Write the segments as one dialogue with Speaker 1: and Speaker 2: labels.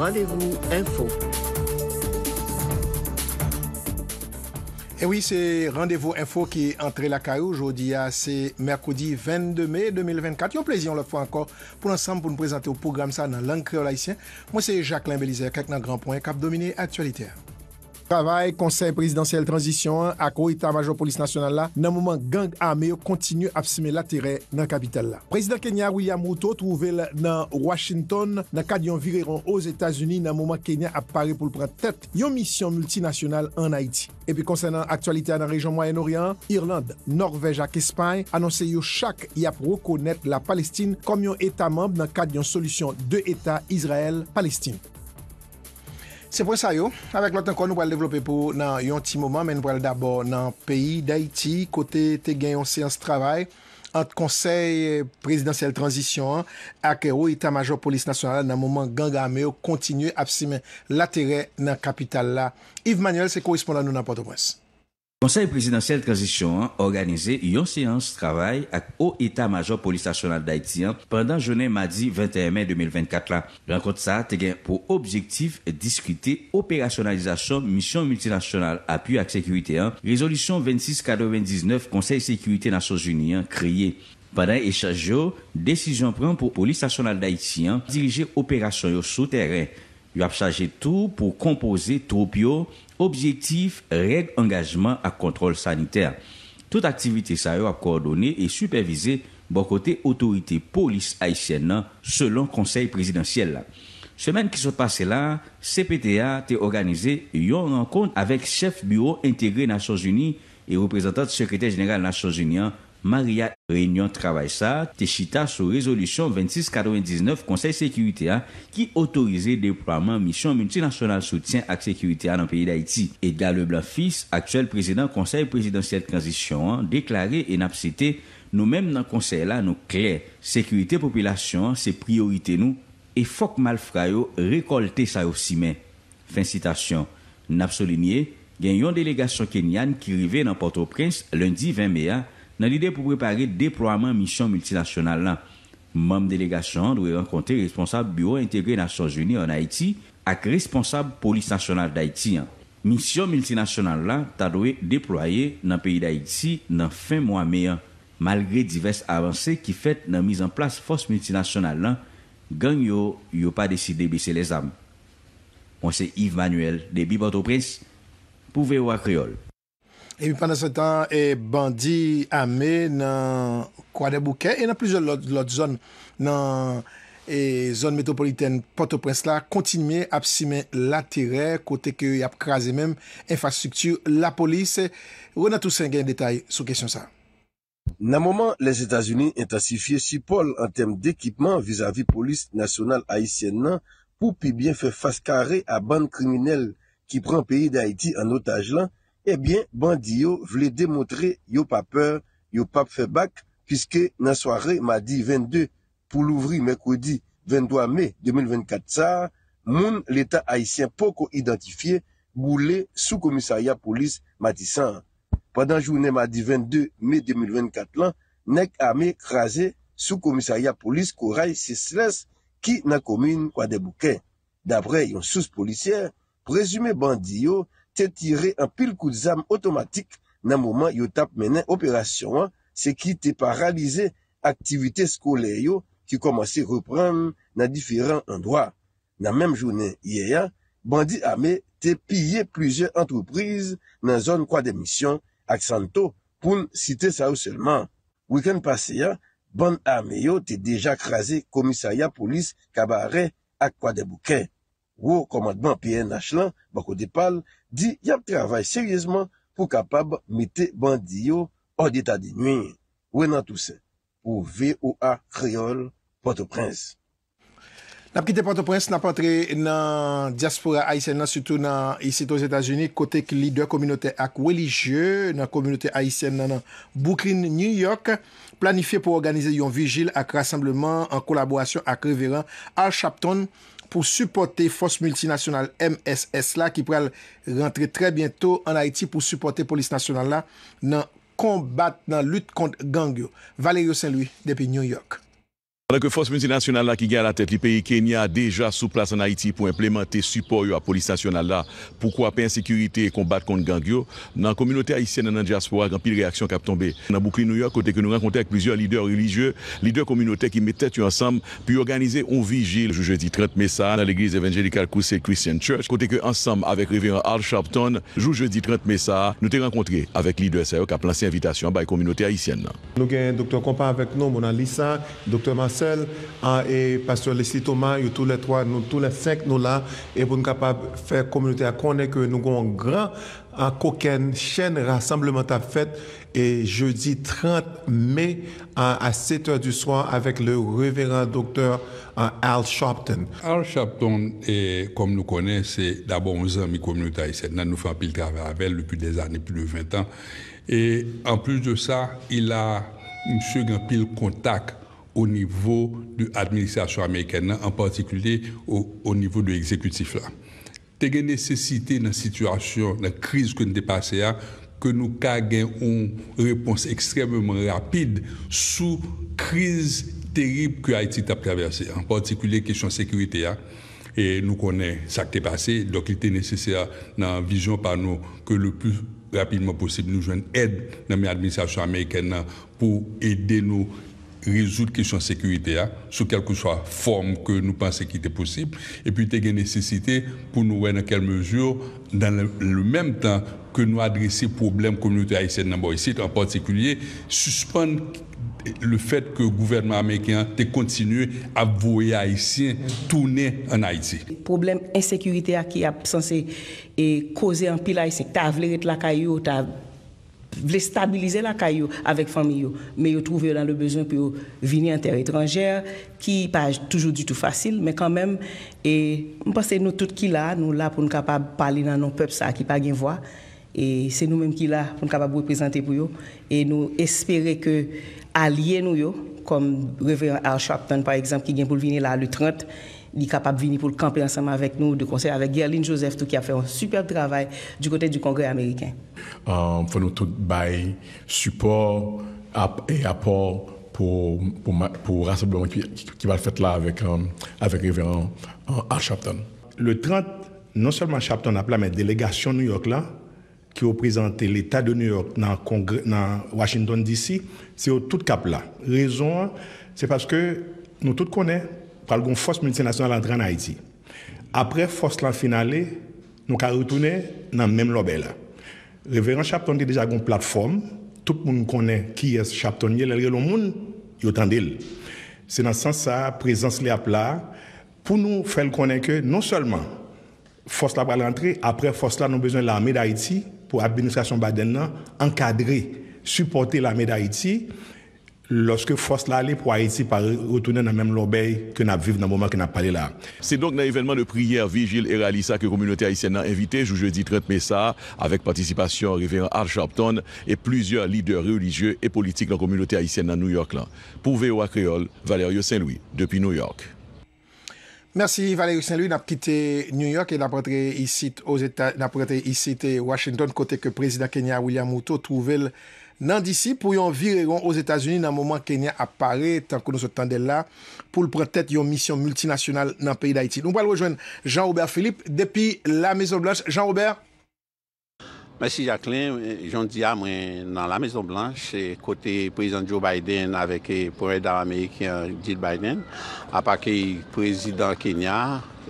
Speaker 1: Rendez-vous info. Et oui, c'est Rendez-vous Info qui est entré la caillou aujourd'hui. Ah, c'est mercredi 22 mai 2024. Un plaisir, on le fait encore pour l'ensemble, pour nous présenter au programme ça dans langue créole haïtienne. Moi, c'est Jacqueline Belizer, quelqu'un grand point, cap dominé actualité. Travay, konsey presidansyel transisyon ak ou etat major polis nasyonal la, nan mouman gang ame yo kontinu apseme la tere nan kapital la. Prezident Kenya William Routo trouvel nan Washington, nan kad yon vireron ouz Etasuni nan mouman Kenya ap pare pou lpre tete yon misyon multinasyonal an Haiti. E pi konsen nan aktualite anan rejon Moyen-Orient, Irland, Norvej ak Espany, anonse yo chak yap rokounet la Palestine kom yon etat mamb nan kad yon solusyon de etat Israel-Palestine. Se pou sa yo, avèk lòt ankon nou wèl devlopè pou nan yon ti mouman, men nou wèl dabò nan peyi d'Haïti, kote te gen yon seans travay, ant konsey prezidansyel transisyon, akè ou oh, ita major polis nasyonal nan mouman ganga amè ou kontinyè apsime l'aterè nan kapital la. Yves Manuel se korispondan nou nan
Speaker 2: Port-au-Prince. Konseil Prezidential Transition 1 organize yon seyans travay ak o Eta Majo Polistasyonal Daityan pandan jounen Madi 21 May 2024 la. Rankot sa te gen pou objektif diskute Operasyonalizasyon Misyon Multinasyonal apu ak Sekyuité 1, Rezolution 26-99-19 Konseil Sekyuité Nasyon Jouni kreye. Pandan echaje yo, desisyon pren pou Polistasyonal Daityan dirije operasyon yo sou teren Yo ap chaje tou pou kompose tropio, objektif, reg, engajman a kontrol saniter. Tout aktivite sa yo ap kordoni e supervize bo kote otorite polis Aichennan selon konsey presidensyel. Semen ki sot pase la, CPTA te organize yon rangkont avek chef bureau integre Nasyon Zuni e reprezentant sekretè general Nasyon Zuni an. Maria Reunion Travajsa, Teshita sou rezolution 2699 Konseil Sekuritea, ki otorize deproamman misyon multinasyonal soutien ak Sekuritea nan peyi d'Haïti. Ega Leblan Fis, aksel prezident Konseil Prezidentiel Transition, deklare en ap sete, nou menm nan konseil la nou kre, Sekurite Population se priorite nou e fok malfrayo rekolte sa yo simen. Fin citasyon. N ap solimye, gen yon delegasyon kenyan ki rive nan Port-au-Prince lundi 20 mea, nan lide pou prepare deproyaman misyon multinasyonal lan. Mam delegasyon an dwe renkonte responsable bureau integre nan Sojouni an Haiti ak responsable polis nasyonal d'Haiti an. Misyon multinasyonal lan ta dwe deproye nan peyi d'Haiti nan fin mwame an, malgre divers avanse ki fet nan mizan plas fos multinasyonal lan, gang yo yo pa deside bese le zam. Mwen se Yves Manuel, de Biboto Prince, pou vewa kriol.
Speaker 1: E mi pandan se tan e bandi ame nan kwa de bouke e nan plizye lot zon nan zon metropoliten portoprens la kontinime ap simen la tire kote ke y ap kraze mem infrastruktur la polis. Rona tousen gen detay sou kesyon sa. Nan mouman, les
Speaker 3: Etats-Unis intensifye si pol an tem d'ekipman vizavi polis nasyonal Haitien nan pou pi bien fe faskare a band kriminel ki pran peyi de Haiti an otaj lan Ebyen, eh bandi yo vle demotre yo papeur, yo pape febak, piske nan soare madi 22 pou louvri mekoudi 23 me 2024 sa, moun l'Etat Haitien poko identifiye goulé sou komisariya polis matisan. Padan jounen madi 22 me 2024 lan, nek ame krasè sou komisariya polis kou ray sisles ki nan komine kwa debouken. Dabre yon sous-policier, prezume bandi yo, se tire an pil koutzam otomatik nan mouman yo tap menen operasyon an, se ki te paralize aktivite skole yo ki komanse reprem nan diferant an doa. Nan menm jounen ye ya, bandi ame te pye plize antwoprize nan zon kwa demisyon ak santo pou n site sa ou selman. Weekend pase ya, bandi ame yo te deja krasi komisarya polis kabare ak kwa demisyon. ou komadman PNH lan bako depal di yap travay seriezman pou kapab mete bandiyo odita di nwen. Wè nan tousè, ou VOA Kriol, Port-au-Prince.
Speaker 1: La pkite Port-au-Prince napantre nan diaspora Aysen nan sutou nan isi ton Zeta Zuni kote kli de kominote ak welijye nan kominote Aysen nan Bukrin, New York, planife pou organize yon vigil ak rassembleman an kolaborasyon ak reveran al chapton pou supporte fos multinasyonal MSS la ki pral rentre tre biento an Haiti pou supporte polis nasyonal la nan lout kont gangyo. Valerio Saint-Louis, Depi New York.
Speaker 4: Adakè fos mounsi nasyonal la ki gen la tèt, li peyi Kenya a deja sou plas an Haiti pou implemente support yo a polis nasyonal la pou kwape insekurite e kombat kont gangyo. Nan komunote Haitienne nan diaspora, gampil reaksyon kap tombe. Nan boukli New York, kote ke nou renkonte ak plusieurs lider religieux, lider komunote ki mette tèt yo ansam, pi organize ou vigile. Jou jeudi 30 Mesa, nan l'Eglise Evangelical Crusade Christian Church, kote ke ansam avek Reverend Al Sharpton, jou jeudi 30 Mesa, nou te renkontre avek lider SAO e kap lanse invitation bay komunote Haitienne.
Speaker 1: Nou gen doktor kompa avek nou, Mona Lisa, doktor Masi. et le hein, et Pasteur Leslie Thomas, et tous les trois, nous, tous les cinq, nous là, et pour nous capable faire communauté à connaître que nous avons un grand en coquin chaîne rassemblement à fête et jeudi 30 mai hein, à, 7 h du soir avec le révérend docteur hein, Al Sharpton.
Speaker 4: Al Sharpton, comme nous connaissons, c'est d'abord un ami communautaire ici Nous faisons pile travail avec depuis des années, plus de 20 ans. Et en plus de ça, il a monsieur un pile contact au niveau de l'administration américaine, en particulier au, niveau de l'exécutif. là. une nécessité dans la situation, dans la crise que nous dépassons, que nous avons une réponse extrêmement rapide sous crise terrible que Haïti a traversée, en particulier question de sécurité. Et nous connaissons ça qui est passé, donc il était nécessaire dans la vision par nous que le plus rapidement possible nous une aide dans l'administration américaine pour aider nous résoudre question de sécurité hein, sous quelque soit forme que nous pensons qu'il était possible et puis il y a une nécessité pour nous voir dans quelle mesure dans le, même temps que nous adresser problème communauté haïtienne dans ici en particulier suspendre le fait que le gouvernement américain continue à voir Haïtiens tourner en Haïti. Le
Speaker 5: problème insécurité qui a censé causer un pile Haïtien, tu as voulu être la caillou, tu Vle stabilize la kay yo avek fami yo, me yo trouve yo dan le bezon pou yo vini an ter etranger, ki pa toujou di tou fasil, me kanmem, e mpase nou tout ki la, nou la pou nou kapab pali nan nou pep sa ki pa gen vwa, e se nou menm ki la pou nou kapab reprezante pou yo, e nou espere ke alye nou yo, kom Reverend Al Sharpton par ekzamp ki gen pou vini la a l'U30, il est capable de venir pour le camper ensemble avec nous, de conseil avec Gerline Joseph, tout, qui a fait un superbe travail du côté du Congrès américain.
Speaker 4: Il euh, nous tous bail support et apport pour, pour, pour rassemblement qui, va le faire là avec, euh, avec Révérend euh,
Speaker 1: Archapton. Le 30, non seulement Chapton a plané mais délégation New York là, qui ont présenté l'État de New York dans, dans Washington DC, c'est au tout cap là. Raison, c'est parce que nous tous connaissons pral force multinationale multinasyonal antre an Haiti. Apre force lan nous nou ka dans nan même lobe la. Reverend Chapton te déjà gon plateforme. tout monde connaît qui est Chapton ye, lèl le moun, yo tendil. Se nan sens sa, présence li ap la, pou nou fèl konè ke, non seulement, fos la force là, apre fos la nou l'armée l'armée d'Haïti, pou administrasyon Baden nan, encadrer, supporter l'armée d'Haïti. Lorske fos la li pou a iti pa retounen nan menm lombey ke nap viv nan mouman ke nap pale la.
Speaker 4: Se donk nan evenman de priyer vigil e realisa ke komunote Haitien nan evite, jou jeudi 30 Mesa, avek participasyon reveren Arshapton e plouzyon lider religye e politik nan komunote Haitien nan New York lan. Pouve ou akreol, Valerio Saint-Louis, depi New York.
Speaker 1: Mersi Valerio Saint-Louis nap kite New York e nap rete isite Washington kote ke prezida Kenya William Mouto trouvel nan disi pou yon vireron os Etats-Unis nan mouman Kenya apare tankou nou se tande la pou l'prethet yon misyon multinasyonal nan peyi d'Haïti. Nou wale rejoen Jean-Robert Philippe depi la Maison Blanche. Jean-Robert?
Speaker 6: Mèsi Jacqueline, joun diya mwen nan la Maison Blanche kote prezident Joe Biden avèkè eh, pou edan Amerikien Jill Biden, apakè prezident Kenya.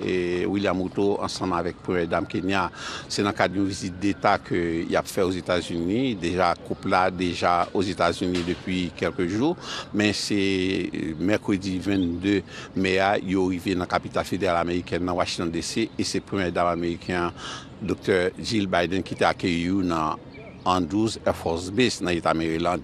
Speaker 6: E William O'Toole, ansanman vek Premèdame Kenya, se nan kade yon vizit d'Etat ke yap fè ouz Etats-Unis, deja koup la, deja ouz Etats-Unis depi kelpe jou, men se Merkoudi 22 Mea, yo rive nan Kapita Fidel Ameriken nan Washington DC, e se Premèdame Ameriken, Dr. Jill Biden, ki te akè yon nan 12 Air Force Base nan Yeta Maryland.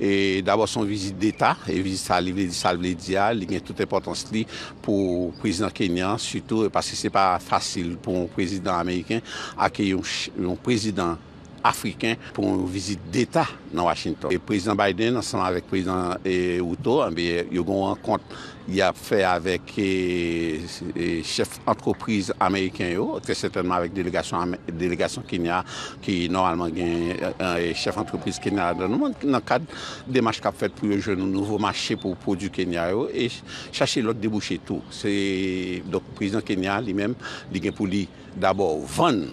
Speaker 6: E d'abord son vizit d'Etat, e vizit sa livle di salvle diya, li gen tout importans li pou prezident Kenyan, suto, e paske se pa fasil pou prezident Ameriken akye yon prezident Afrikan pou moun vizit d'Etat nan Washington. Prezident Biden, anselman vek prezident Uto, yon eh goun an kont yon fè avèk eh, eh, chef antroprize Ameriken yo, fè sètenman vek delegasyon Kenya ki normalman gen euh, euh, chef antroprize Kenya. Nan kade, demache kap fèt pou yon joun nouvo mache pou produ Kenya yo oh, e chache lòt debouche tou. Prezident Kenya li mèm, li gen pou li d'abor vèn,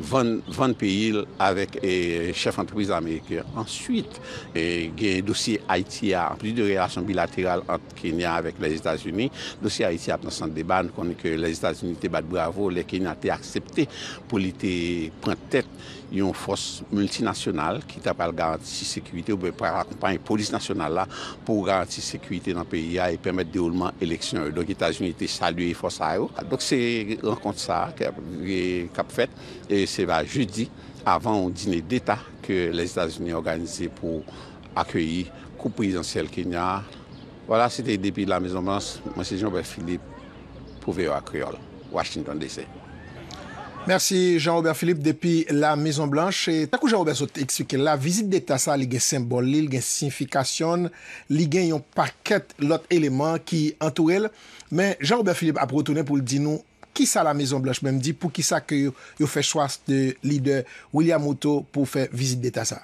Speaker 6: 20 peyil avek chef entreprise Amerike. Ensuite, gen eh, dosye Haiti a pli de relasyon bilaterale ant Kenya avek la Etats-Unis. Dosye Haiti ap nan san deban, konen ke la Etats-Unis te bat bravo, le Kenya te aksepte pou li te prantet yon fos multinasyonal ki tapal garantisi sekwite ou bep akompan yon polis nasyonal la pou garantisi sekwite nan peyi a e pemet de oulman eleksyon. Donk Etats-Unis te salye fos a yo. Dok se renkont sa ke ap fet, e Se va judi, avan ou dine d'Etat ke les Etats-Unis organize pou akweyi koupri dans sel Kenya. Wala, se te depi la Maison Blanche, monsi Jean-Roubert Philippe pou veyo akweyo Washington D.C.
Speaker 1: Mersi Jean-Roubert Philippe depi la Maison Blanche. Takou Jean-Roubert sote ekspeke la, vizit d'Etat sa li gen simbol li, li gen sinifikasyon, li gen yon paket lot eleman ki antou el. Men Jean-Roubert Philippe ap rotounen pou l'dinou, Ki sa la Maison Blanche mèm di pou ki sa ke yo fè chouas de lider William O'Toole pou fè vizit d'Etat sa?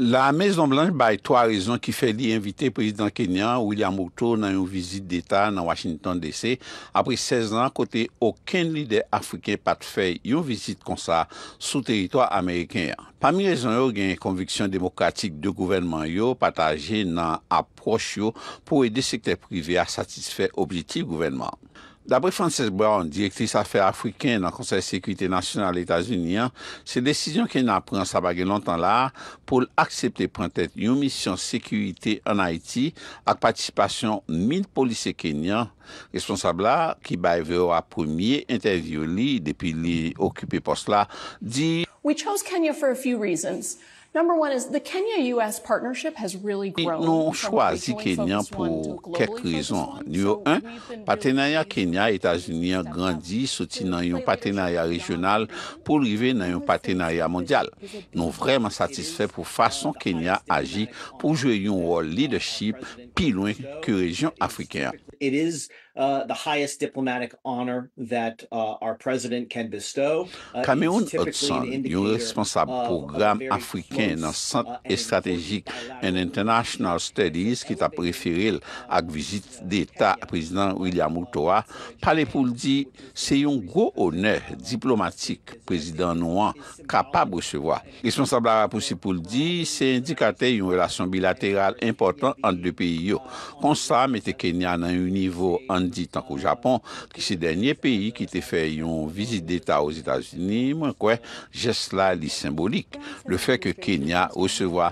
Speaker 6: La Maison Blanche baye 3 rezon ki fè li invite prezident Kenyan William O'Toole nan yon vizit d'Etat nan Washington DC apre 16 nan kote oken lider Afriken pat fè yon vizit kon sa sou teritoa Ameriken. Pamil rezon yo gen yon konviksyon demokratik de gouvenman yo pat aje nan aproch yo pou ede sekte privé a satisfè objiti gouvenman. Dabre Frances Brown, direktris afè afriken nan konsey sekwite nasyonal l'Etats-Unis, se desisyon ken apren sabage lontan la pou l'aksepte prentet yon misyon sekwite an Haiti ak patisipasyon 1000 polise kenyan. Responsable la ki bay vewa premye intervyou li depi li okupi post la di...
Speaker 7: We chose Kenya for
Speaker 5: a few reasons. Non
Speaker 6: chwazi Kenya pou kek rizon. Nyo an, patenarya Kenya et Azunia grandi soti nan yon patenarya rejyonal pou rive nan yon patenarya mondyal. Non vreman satisfe pou fason Kenya aji pou jwe yon rol leadership pi loin ki rejyon Afrikaya.
Speaker 1: Uh, the highest diplomatic honor
Speaker 8: that uh, our president can bestow. Kameun uh, Hudson, yon responsable programme afriken nan sant
Speaker 6: estrategik en International Studies, ki ta preferil ak vizit d'Etat, president William Moutoa, pale pou ldi, se yon gro honer diplomatik prezident Nouan kapab recevoa. Responsable ara pou si pou ldi, se indikate yon relasyon bilateral important an de peyo. Konsa mette Kenya nan yon nivou an ditank ou Japon ki se denye peyi ki te fe yon vizit d'Etat ouz Etats-Unis, mwen kwe jes la li symbolik. Le fe ke Kenya ou se vwa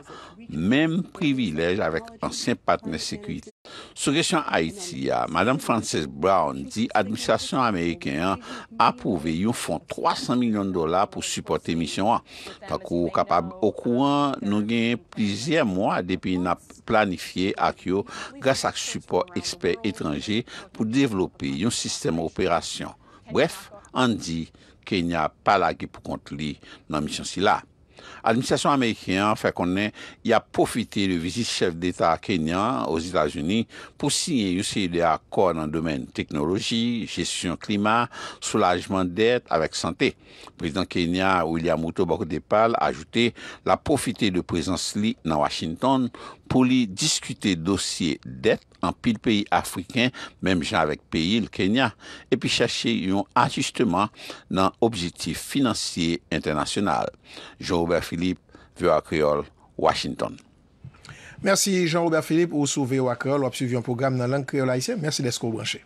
Speaker 6: Mèm privilèj avèk ansyen partner sèkuit. Sou gèsyon Haiti ya, ah, Madame Frances Brown di, administasyon Amerikè an apouve yon fond 300 milyon dola pou supporte misyon an. Fakou kapab, okou an nou gen plizè mwa depi na planifiye ak yo gas ak support ekspert etranje pou devlopi yon sistem operasyon. Wèf, an di, Kenya pala ki pou kontli nan misyon si la. Administrasyon Amerikyan fè konnen y apofite le vizit chef d'Etat Kenya aux Etats-Unis pou si y yousey de akor nan domen teknoloji, jesyon klima, soulajman det avèk sante. Prezident Kenya William Mouto Bako Depal ajoute la profite de prezans li nan Washington pou li diskute dosye det an pil peyi Afriken, menm jan avèk peyi l Kenya, epi chache yon ajusteman nan objektif finansye internasyonal. Jean-Robert Philippe, VOA Creole, Washington.
Speaker 1: Mersi Jean-Robert Philippe, ou sou VOA Creole, wap suivi yon program nan lank Creole Aisyen. Mersi lesko ou branche.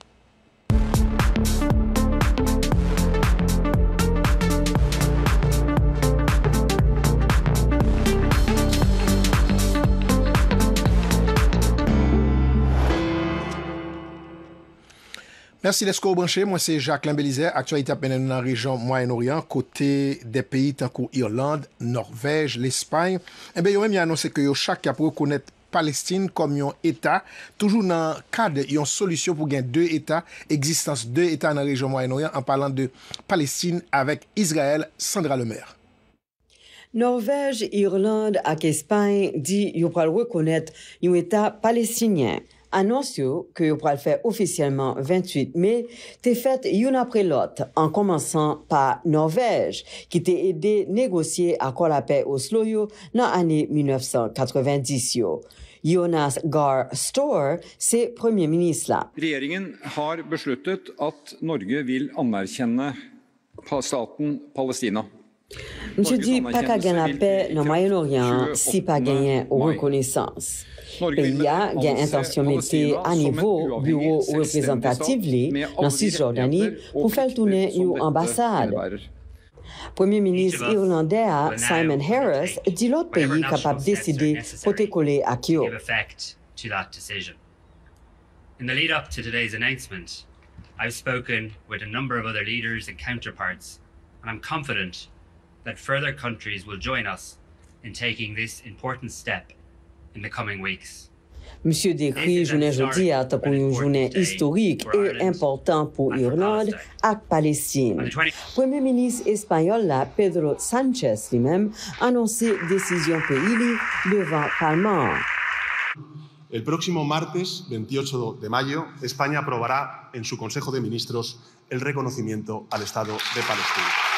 Speaker 1: Mersi lesko ou banshe, mwen se Jacques Limbelizer, aktualite ap menen nan rejon Moyen-Orient, kote de peyi tankou Irlande, Norvej, l'Espagne. Ebe yo men mi anonse ke yo chak ap rekonet Palestine kom yon etat, toujou nan kade yon solusyon pou gen dwe etat, egzistans dwe etat nan rejon Moyen-Orient, an palan de Palestine avek Israel, Sandra Lemaire.
Speaker 9: Norvej, Irlande ak Espagne di yo pral rekonet yon etat palestinyen. annonce que vous pourrez le faire officiellement 28 mai, t'es faite une après l'autre, en commençant par Norvège, qui t'a aidé négocier accord la paix au Sloyo dans l'année 1990 Jonas Gar Store, c'est premier ministre là.
Speaker 4: Regjeringen har besluttet at Norge vil
Speaker 10: anerkjenne staten Palestina. Monsieur dit, pas qu'à pas la paix dans
Speaker 9: Moyen-Orient si pas de reconnaissance. Il je je intensjonaliteten a nivå byrå reprezentativlig nan Cisjordani pour faire tourner une ambassade. Premier-ministre irlandais Simon Harris di lot peyi kapap deside pote kole
Speaker 4: In the lead up to today's announcement, I've spoken with a number of other leaders and counterparts, and I'm confident that further countries will join us in taking this important step
Speaker 9: Monsieur Derry jouait jeudi à un journée historique et important pour Irlande ak Palestine. Premier ministre espagnol la Pedro Sanchez lui-même
Speaker 3: annoncé décision pays li devant Parlement. El próximo martes 28 de mayo, España aprobará en su Consejo de Ministros el reconocimiento al Estado de Palestina.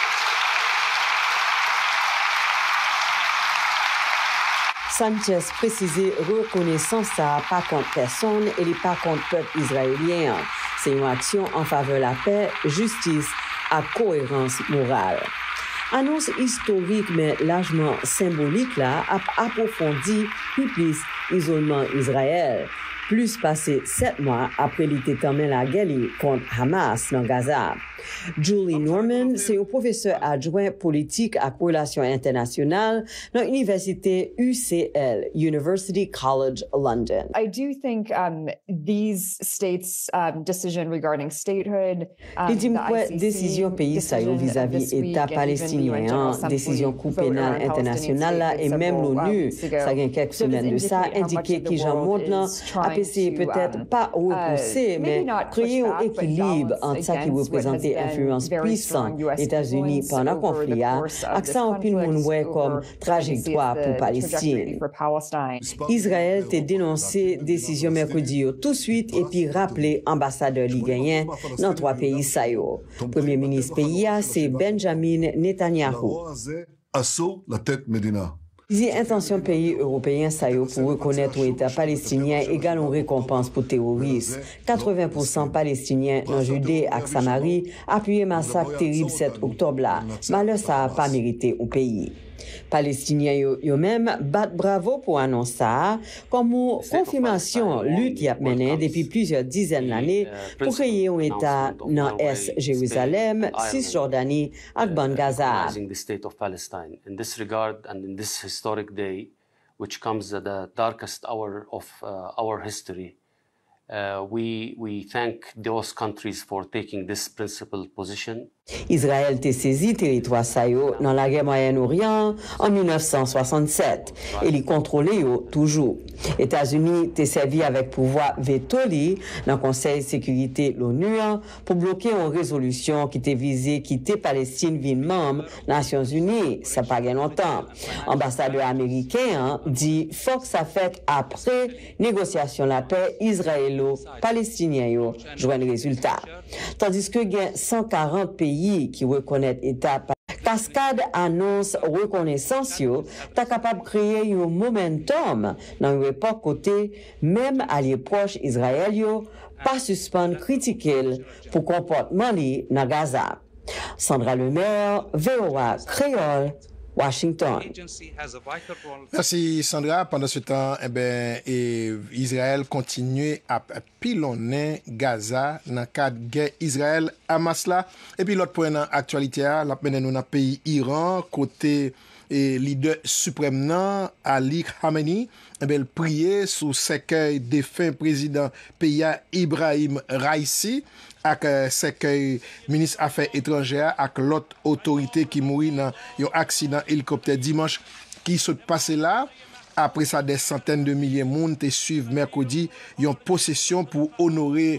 Speaker 9: Sanchez prezise rekone san sa pa kont person e li pa kont pep Izraelien. Se yon aksyon an fave la pe, justis ap koherans moral. Anons istorik men lajman simbolik la ap apofondi piplis izolman Izrael. Plus pase set mwa apre li te tamen la geli kont Hamas nan Gaza. Julie Norman, c'est un professeur adjoint politique à relations internationales dans l'université UCL,
Speaker 8: University
Speaker 9: College London.
Speaker 8: I do think um, these states' um, decision regarding statehood, um, the
Speaker 9: décision pays
Speaker 8: hein, um, ça vis-à-vis État palestinien,
Speaker 9: décision coup pénale internationale et même l'ONU, ça a quelques semaines de ça, a un monde là, a peut-être um, pas repousser, uh, mais créer un équilibre entre ça qui vous présentez influence puissante États-Unis pendant le conflit a, au pin monde comme comme trajectoire pour Palestine. Israël a dénoncé la décision mercredi tout suite et puis rappelé ambassadeur genyen dans trois pays sayo. Premier ministre pays c'est Benjamin Netanyahu. la tête si intention pays européens ça pour reconnaître l'État palestinien égale une récompense pour terroristes. 80% palestiniens dans Judée et Samarie appuyé massacre terrible 7 octobre là. Malheur ça n'a pas mérité au pays. Palestiniens eux-mêmes battent bravo pour annoncer comme confirmation lutte y a mené depuis plusieurs dizaines d'années euh, pour créer un État dans Est Jérusalem, Cisjordanie et Ban Gaza.
Speaker 7: Which comes at the darkest hour of uh, our history. de uh, we, we thank those countries for taking this principled
Speaker 8: position.
Speaker 9: Israel te sezi teritwa sa yo nan la gen Moyen-Orient an 1967 e li kontrole yo toujou. Etats-Unis te sevi avèk pouvoi ve toli nan konsey sekurite l'ONU an pou blokè an rezolusyon ki te vize ki te Palestine vin mam nan Siyons-Uni. Sa pa gen lontan. Ambasadeur Ameriken an di fòk sa fèt apre negosyasyon la pè Israelo-Palestinien yo jwen rezultat. Tandis ke gen 140 peyi ki wè konèt etap kaskade anons rekonesansyo ta kapab kreye yon momentum nan yon epok kote menm alye proche Izrael yo pa suspande kritikel pou komportman li nan
Speaker 1: Gaza. Sandra Lemaire, VOA, Kreyol. Washington. Sasi Sandra, pandan se tan, eh eh, Israel kontinye ap pilonnen Gaza nan kat gen Israel amas la. E pi lot pou en an aktualite a, la penen nou na peyi Iran, kote eh, lider suprem nan Ali Khamenei, el priye sou seke defen prezident peya Ibrahim Raisi, ak eh, sekey minis afe etranjea, ak lot otorite ki mouri nan yon aksidan helikopter dimanche ki sote pase la, apre sa de santen de milyen moun te suive merkodi yon posesyon pou onore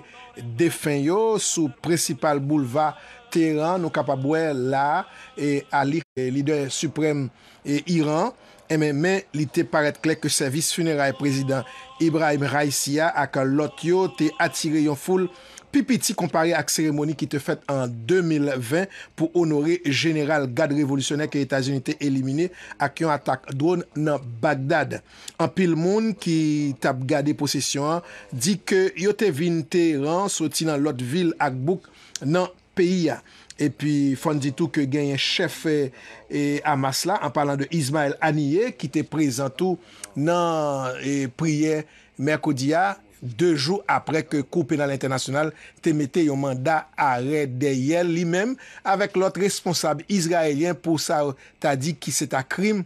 Speaker 1: defen yo sou presipal bouleva Teheran, nou kapabwe la e alik e lider suprem e Iran, eme men li te paret klek ke servis funera e prezident Ibrahim Raisia ak lot yo te atire yon foule pipiti kompare ak seremoni ki te fèt an 2020 pou onore General Gad Revolutionary ke Etasunite elimine ak yon atak drone nan Bagdad. An pil moun ki tap gade posesyon an, di ke yote vin teran soti nan lot vil ak bouk nan peyi ya. E pi fon ditou ke genyen chef e eh, eh, Amasla an palan de Ismail Aniye ki te prezentou nan eh, priye Merkodia Dejou apre ke koupenal internasyonal te mette yon manda are de yel li mem avek lot responsab israelyen pou sa ta di ki se ta krim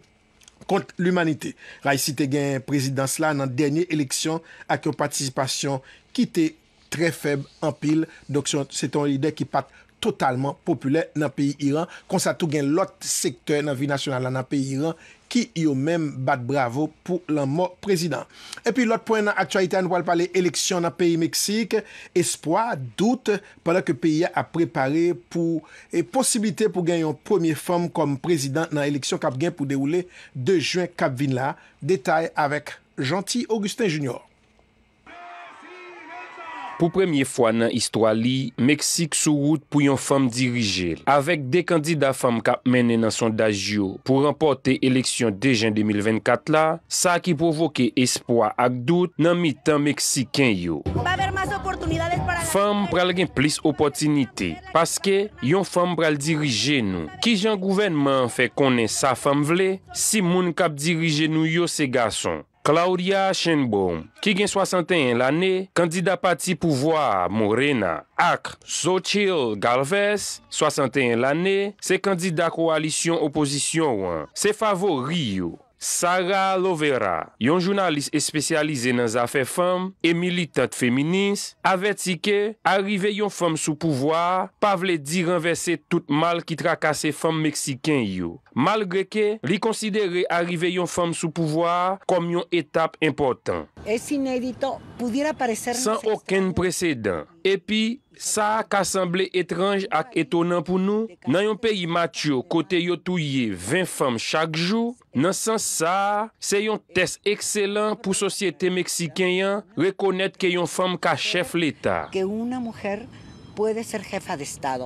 Speaker 1: kont l'umanite. Ray si te gen prezidans la nan denye eleksyon ak yo patisipasyon ki te tre feb anpil dok se ton ide ki pat totalman popule nan peyi Iran konsa tou gen lot sektè nan vi nasyonal la nan peyi Iran ki yo men bat bravo pou lan mo prezident. E pi lot pwen nan aktualite an wal pale eleksyon nan peyi Meksik, espoi, dout, pala ke peyi a prepari pou e posibite pou genyon pwemye fom kom prezident nan eleksyon kap gen pou deroule 2 juen kap vin la. Detay avek janti Augustin Junior.
Speaker 7: Pou premye fwa nan istwa li, Meksik sou wout pou yon fam dirije. Avek de kandida fam kap mene nan sondaj yo pou remporte eleksyon dejan 2024 la, sa ki provoke espwa ak dout nan mitan Meksiken yo. Fam pral gen plis opotinite, paske yon fam pral dirije nou. Ki jan gouvenman fe konen sa fam vle, si moun kap dirije nou yo se gason. Claudia Shenbon, ki gen 61 l ane, kandida pati pouvoi Morena ak Xochitl Galvez, 61 l ane, se kandida koalisyon oposisyon wan, se favori yo. Sara Lovera, yon jounalist espesyalize nan zafè fèm e milite fèminis, avè tike arive yon fèm sou pouvoar pa vle di renverse tout mal ki trakase fèm Meksikèn yo. Mal greke, li konsidere arive yon fèm sou pouvoar kom yon etap important.
Speaker 9: San
Speaker 7: oken precedan. Epi, sa ak asemble etranj ak etonan pou nou, nan yon peyi matyo kote yo touye 20 fem chak jou, nan san sa, se yon test ekselan pou sosyete Meksikyan rekonet ke yon fem ka chef l'Etat.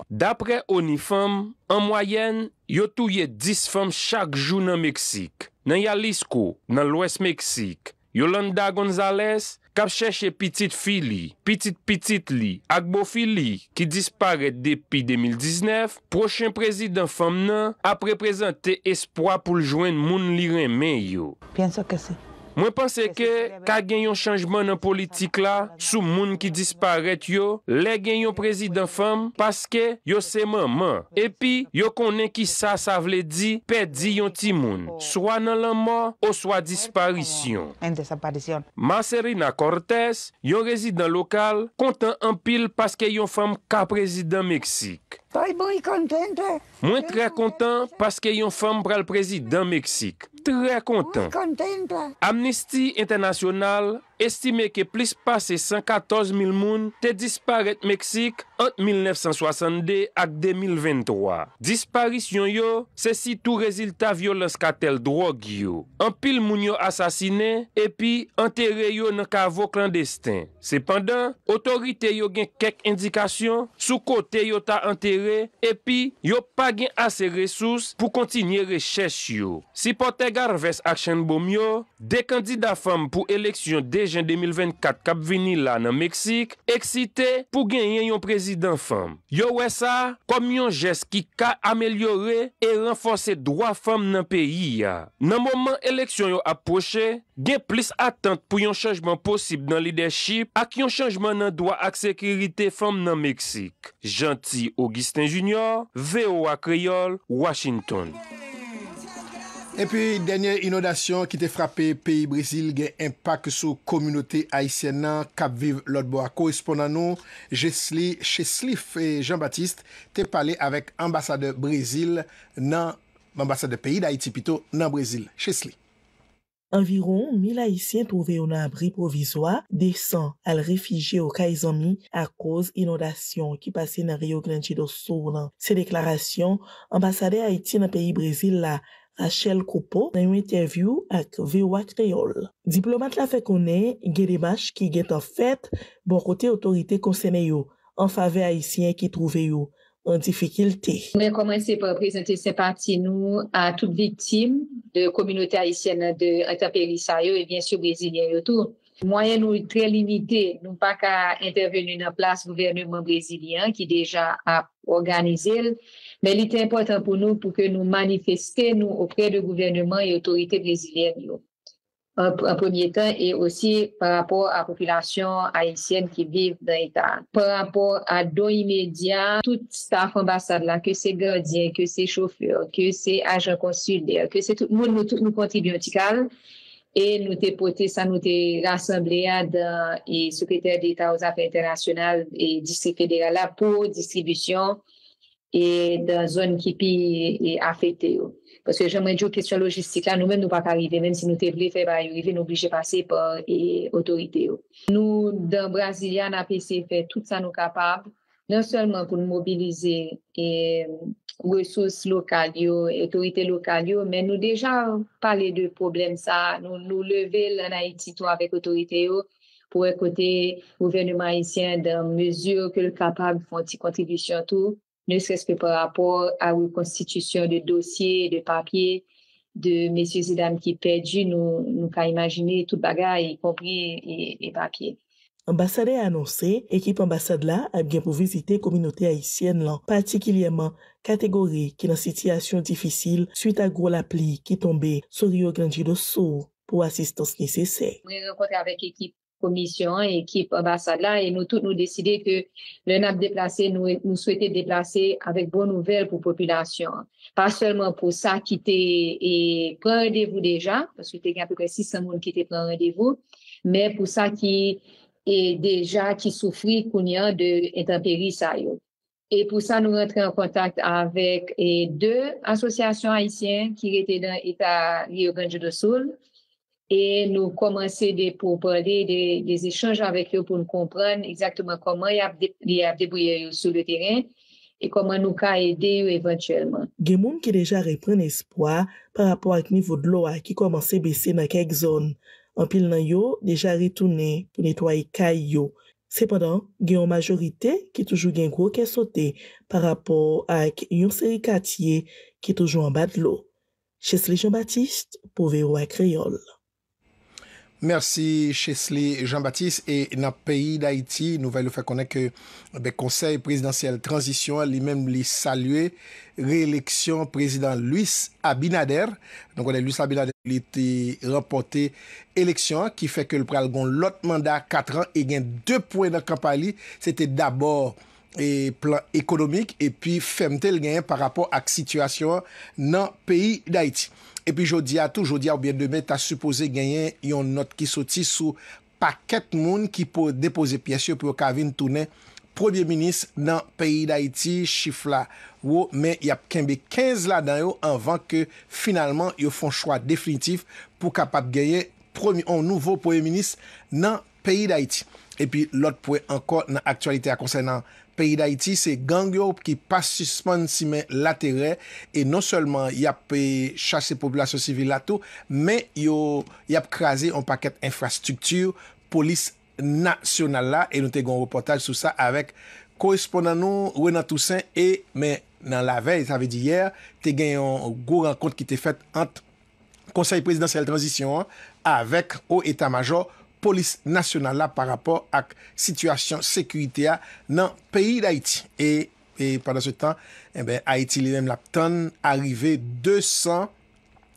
Speaker 7: Dapre oni fem, en moyen, yo touye 10 fem chak jou nan Meksik. Nan Yalisco, nan l'Ouest Meksik, Yolanda Gonzales kapcheche pitit fili, pitit pitit li, akbo fili ki dispare depi 2019, prochen prezident Femna apre prezante espwa pou jwen moun lirin meyo. Pienso ke se. Mwen panse ke, ka gen yon chanjman nan politik la, sou moun ki disparet yo, le gen yon prezident fem, paske yo seman man. Epi, yo konen ki sa sa vle di, pedi yon ti moun, oh. swa nan lanman, ou swa disparisyon. Maserina Cortez, yon rezident lokal, kontan anpil paske yon fem ka prezident Meksik. Hein? très content parce kontan femme yon le pral président Mexique. Très content. Hein? Amnesty International... estime ke plis pase 114.000 moun te disparet Meksik an 1962 ak 2023. Disparisyon yo, se si tou rezil ta violens ka tel drog yo. An pil moun yo asasine, epi anterye yo nan ka avok landestin. Sepandan, otorite yo gen kek indikasyon sou kote yo ta anterye, epi yo pa gen ase resous pou kontinye reshes yo. Si potega rves ak chen bom yo, de kandida fam pou eleksyon depresyon, jan 2024 kap vini la nan Meksik, eksite pou gen yen yon prezident fam. Yo we sa, kom yon jes ki ka amelyore e renfonse dwa fam nan peyi ya. Nan mouman eleksyon yo aposhe, gen plis atente pou yon chanjman posib nan lideship ak yon chanjman nan dwa ak sekirite fam nan Meksik. Janti Augustin Junior, VOA Kreyol, Washington. E pi denye
Speaker 1: inodasyon ki te frape peyi Brazil gen impak sou komunote Haitien nan Kapviv Lodboa. Korespondan nou, Chesli, Chesli F. et Jean-Baptiste te pale avek ambasade Brazil nan, ambasade peyi da Haiti pito nan Brazil. Chesli.
Speaker 5: Environ mil Haitien touve ou nan abri provizwa desan al refije ou kaizomi a koz inodasyon ki pase nan Rio Grande do Sur nan. Se deklarasyon, ambasade Haitien nan peyi Brazil la H.L. Koupo nan yon intervyou ak ve wak te yol. Diplomat la fe konen, geribash ki gen ta fet bon kote otorite konsene yo an fave Haitien ki trouve yo an difikilte.
Speaker 8: Mwen komanse pa prezente sepati nou a tout viktim de kominote Haitien de Aitapel Isayou e bien syo Brezilyen yotou. Moyen ou très limité Nous pas qu'à intervenir dans place gouvernement brésilien qui déjà a organisé, mais il est important pour nous pour que nous nous nous auprès de gouvernement et des brésiliennes. brésiliennes. En, premier temps, et aussi par rapport la population haïtienne qui vit dans l'État. Par rapport à don immédiat, tout staff ambassade là que c'est gardien, que c'est chauffeur, que c'est agent que que c'est tout tout nou et nous t'ai ça nous t'ai rassemblé à dans et secrétaire d'État aux affaires internationales et district fédéral là pour distribution et dans zone qui et affectées. parce que j'aimerais dire question logistique là nous-mêmes nous pas arriver même si nous t'ai voulu faire pas arriver nous obligé passer par et autorité nous dans brésilien nous avons fait tout ça nous capable non seulement pour nous mobiliser et Ressources locales, autorités locales, mais nous déjà parler de problème ça, Nous nous lever en tout écouter avec pour yo pou gouvernement haïtien dans mesure que le capable font une kontribisyon tout, ne que par rapport à la constitution de dossiers, de papiers de messieurs et dames qui ont nous nous nous imaginer tout bagage y compris les papiers.
Speaker 5: Ambassade a annonse, ekip ambassade la ap gen pou vizite kominote haisyen lan, patikilyeman kategori ki nan sityasyon difisil, suite a gwo la pli ki tombe sou ryo granji do sou pou asistans nisesse.
Speaker 8: Mwen renkote avèk ekip komisyon, ekip ambassade la, e nou tout nou deside ke le nap deplase nou souwete deplase avèk bon nouvel pou populasyon. Pas selman pou sa kite e prendevou deja, pas wè te gen apèkè 600 moun kite prendevou, mè pou sa ki... e deja ki soufri kounyan de entamperi sa yo. E pou sa nou rentre an kontakte avek e de asosyasyon haisyen ki rete dan eta Rio Grande de Sol e nou komanse de pou pale de desechanj avek yo pou nou kompran ekzaktman koman y apdebouye yo sou le teren e koman nou ka ede yo evantyelman.
Speaker 5: Gemoun ki deja repren espoi par apwa ak nivou de loa ki komanse bese na kek zonan. Anpil nan yo deja ritounen pou netwaye kay yo. Sependan, gen yon majorite ki toujou gen kou ke sote pa rapor ak yon serikatye ki toujou an bat lo. Chesli Jean-Baptiste pou veyo ak reyol.
Speaker 1: Mersi Chesley Jean-Baptiste. E nan peyi d'Haïti nou vey le fe konen eh ke konsey presidansyel transisyon li men li salye reeleksyon prezident Luis Abinader. Don konen Luis Abinader li te repote eleksyon ki fe ke l pral gon lot manda 4 an e gen 2 poen nan kampali. Se te d'abor eh, plan ekonomik e pi femte l gen par rapport ak situasyon nan peyi d'Haïti. E pi jodi a tou, jodi a oubyen demen, ta suppose genyen yon not ki soti sou paket moun ki pou depoze piasyon pou yo kavin toune proye minis nan peyi da iti chifla. Ou, men, yap kenbe 15 la dan yo anvan ke finalman yo fon chwa definitif pou kapap genyen on nouvo proye minis nan peyi da iti. E pi lot pouye ankon nan aktualite a konsen nan iti. Peri da iti, se gang yor ki pas suspensi men la terè, e non selman yap pe chase populasyon sivil la tou, men yo yap kraze yon paket infrastruktur, polis nasyonal la, e nou te goun reportaj sou sa avek korespondan nou, wè nan tousen, e men nan la vey, te ave di yer, te gen yon gwo rangkont ki te fet ant konsey presidansel transisyon an, avek ou eta majo. polis nasyonal la par rapor ak sityasyon sekwite ya nan peyi d'Haïti. Et padan se tan, eh ben, Haïti li mèm lap tan, arrive 200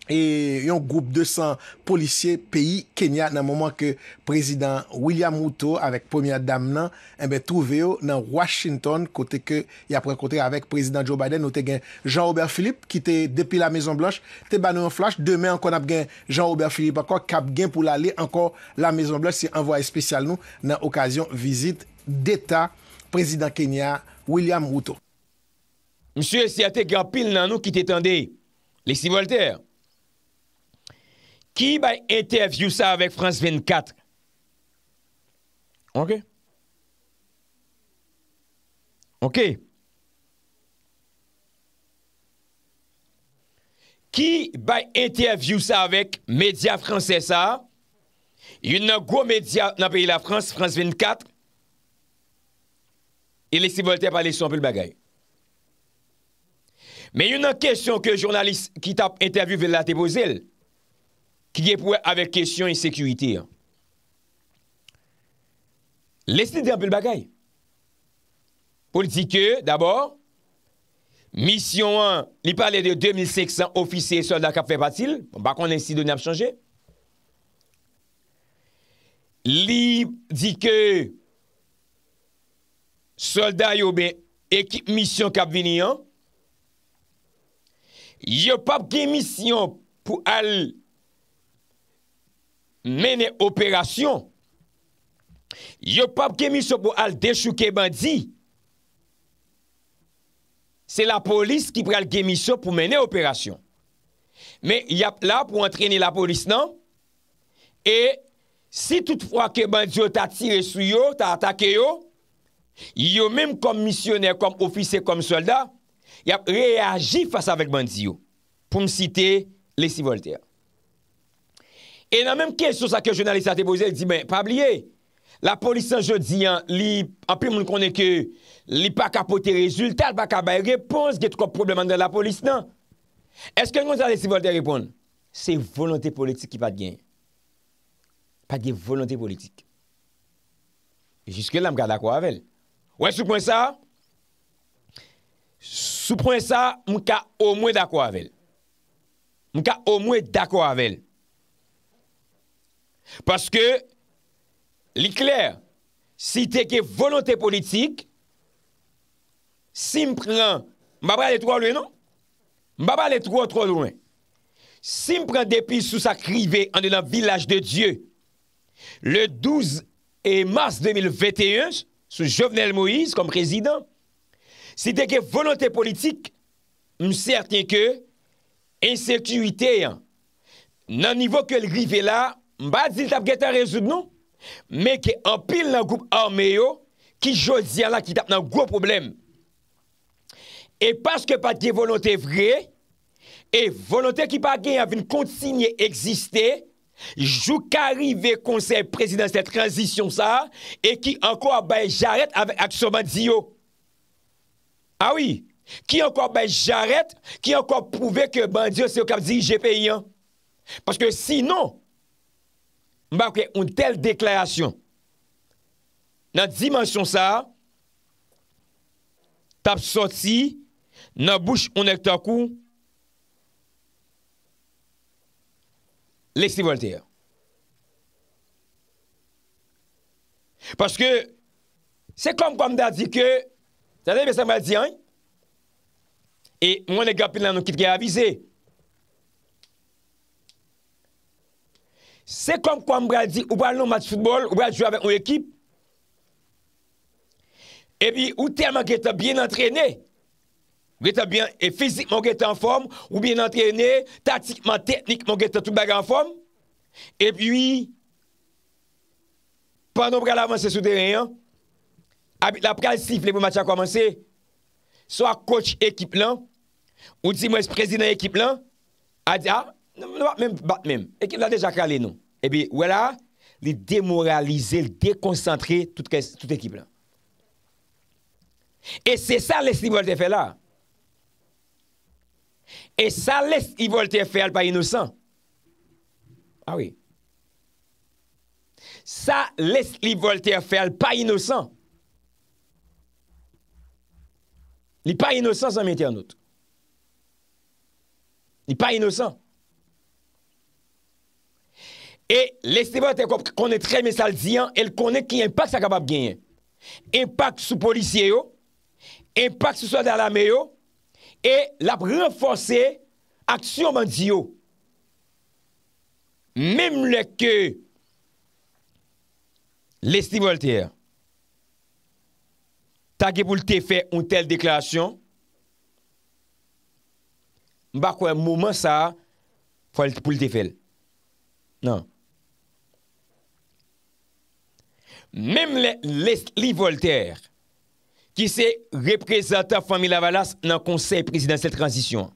Speaker 1: E yon group 200 polisye peyi Kenya nan mouman ke prezident William Routo avek pomiya dam nan, ebe eh trouve yo nan Washington kote ke ya prekote avek prezident Joe Biden, note gen Jean-Obert Philippe ki te depi la Mezon Blanche, te bano yon flash, demen an kon ap gen Jean-Obert Philippe akor kap gen pou lale ankor la Mezon Blanche si anvoye spesyal nou nan okasyon vizit deta prezident Kenya William Routo.
Speaker 10: Msyo, si ate gapil nan nou ki te tende, lesi Voltaire, Ki bay interview sa avèk Frans 24? Ok. Ok. Ki bay interview sa avèk Mediè Frans SSA? Yon nan gwo Mediè nan peyi la Frans, Frans 24? Yon lè si volte pa lè son pèl bagay. Men yon nan kèsyon ke jounalist ki tap interview vèl la tè bo zèl, ki ge pou ave kèsyon e sèkuiti an. Lèst li de an pou l bagay. Po li di ke, d'abord, misyon an, li pale de 2600 ofise e soldat kap fe patil, bon, bakon lèst li de nèm chanje. Li di ke, soldat yo be ekip misyon kap vini an, yo pap ge misyon pou al mene operasyon, yo pa gemiso pou al dechou ke bandi, se la polis ki prel gemiso pou mene operasyon, me yap la pou antrene la polis nan, e si tout fwa ke bandi yo ta tire sou yo, ta atake yo, yo menm kom misyoner, kom ofise, kom solda, yap reagi fasa vek bandi yo, pou m site lesi Voltaire. E nan menm kesyon sa ke jenalisa te boze, di men, pabliye, la polis san jodi, li, api moun konen ke, li pa kapote rezultat, pa ka bay repons, ge tko probleman de la polis nan. Eske moun sa de si volte repons, se volante politik ki pat gen. Pat gen volante politik. E jiske la mka dako avel. Ou e soupon sa, soupon sa, mou ka omwe dako avel. Mou ka omwe dako avel. Paske li kler, si teke volante politik, si m pren, m babal etro alouen nou? M babal etro alouen. Si m pren depi sou sakri ve, ane nan vilaj de Diyo, le 12 e mars 2021, sou Jovenel Moïse kom prezident, si teke volante politik, m serten ke, ensekuitè, nan nivou ke li rive la, mba zil tap getan rezout nou, me ke anpil nan goup arme yo, ki jodi an la ki tap nan gwo problem. E paske pat gen volante vre, e volante ki pat gen avin konti nye egziste, jou karive konsep prezidansye transisyon sa, e ki anko bay jaret avak aksyon bandi yo. Awi, ah ki anko bay jaret, ki anko pouve ke bandi yo se yo kap di jepen yon. Paske si nou, mba ouke un tel deklarasyon, nan dimensyon sa, tap soti, nan bouch ou nek takou, leksivolte ya. Paske, se kom kom da di ke, sa debe sa mba di an, e mwen e gapin lan nou kit ge avize, Se kom kom bral di, ou bral nou mat futbol, ou bral jou avèk ou ekip, epi ou teman geta bien antrenè, geta bien, e fizikman geta an form, ou bien antrenè, tatikman, teknikman geta tout bag e an form, epi, panon bral avansè sou deren, api la pral sifle pou mat ya kou avansè, so a kouch ekip lan, ou di mwen se prezident ekip lan, a di ap, ah, Bah, nous ne eh pas même battre même. qui déjà calé nous. Et bien voilà, il démoraliser, il déconcentrer toute, toute équipe là. Et c'est ça les volte fait là. Et ça l'estime volte fait pas innocent. Ah oui. Ça, Leslie volte fait pas innocent. Il n'est pas innocent, sans m'internaute. Il n'est pas innocent. E lè stibolte kòp kè konè trèmè sal diyan, el konè kè impak sa kapab genyen. Impak sou policye yo, impak sou sa dalame yo, e lè ap renfonse aksyon mandi yo. Mèm lè kè lè stibolte ya. Ta gè pou lte fè un tel deklarasyon, mba kwen mouman sa fò lte pou lte fèl. Nan. Mem le Leslie Voltaire, ki se reprezentant Fanny Lavalas nan konsey prezidansel transisyon,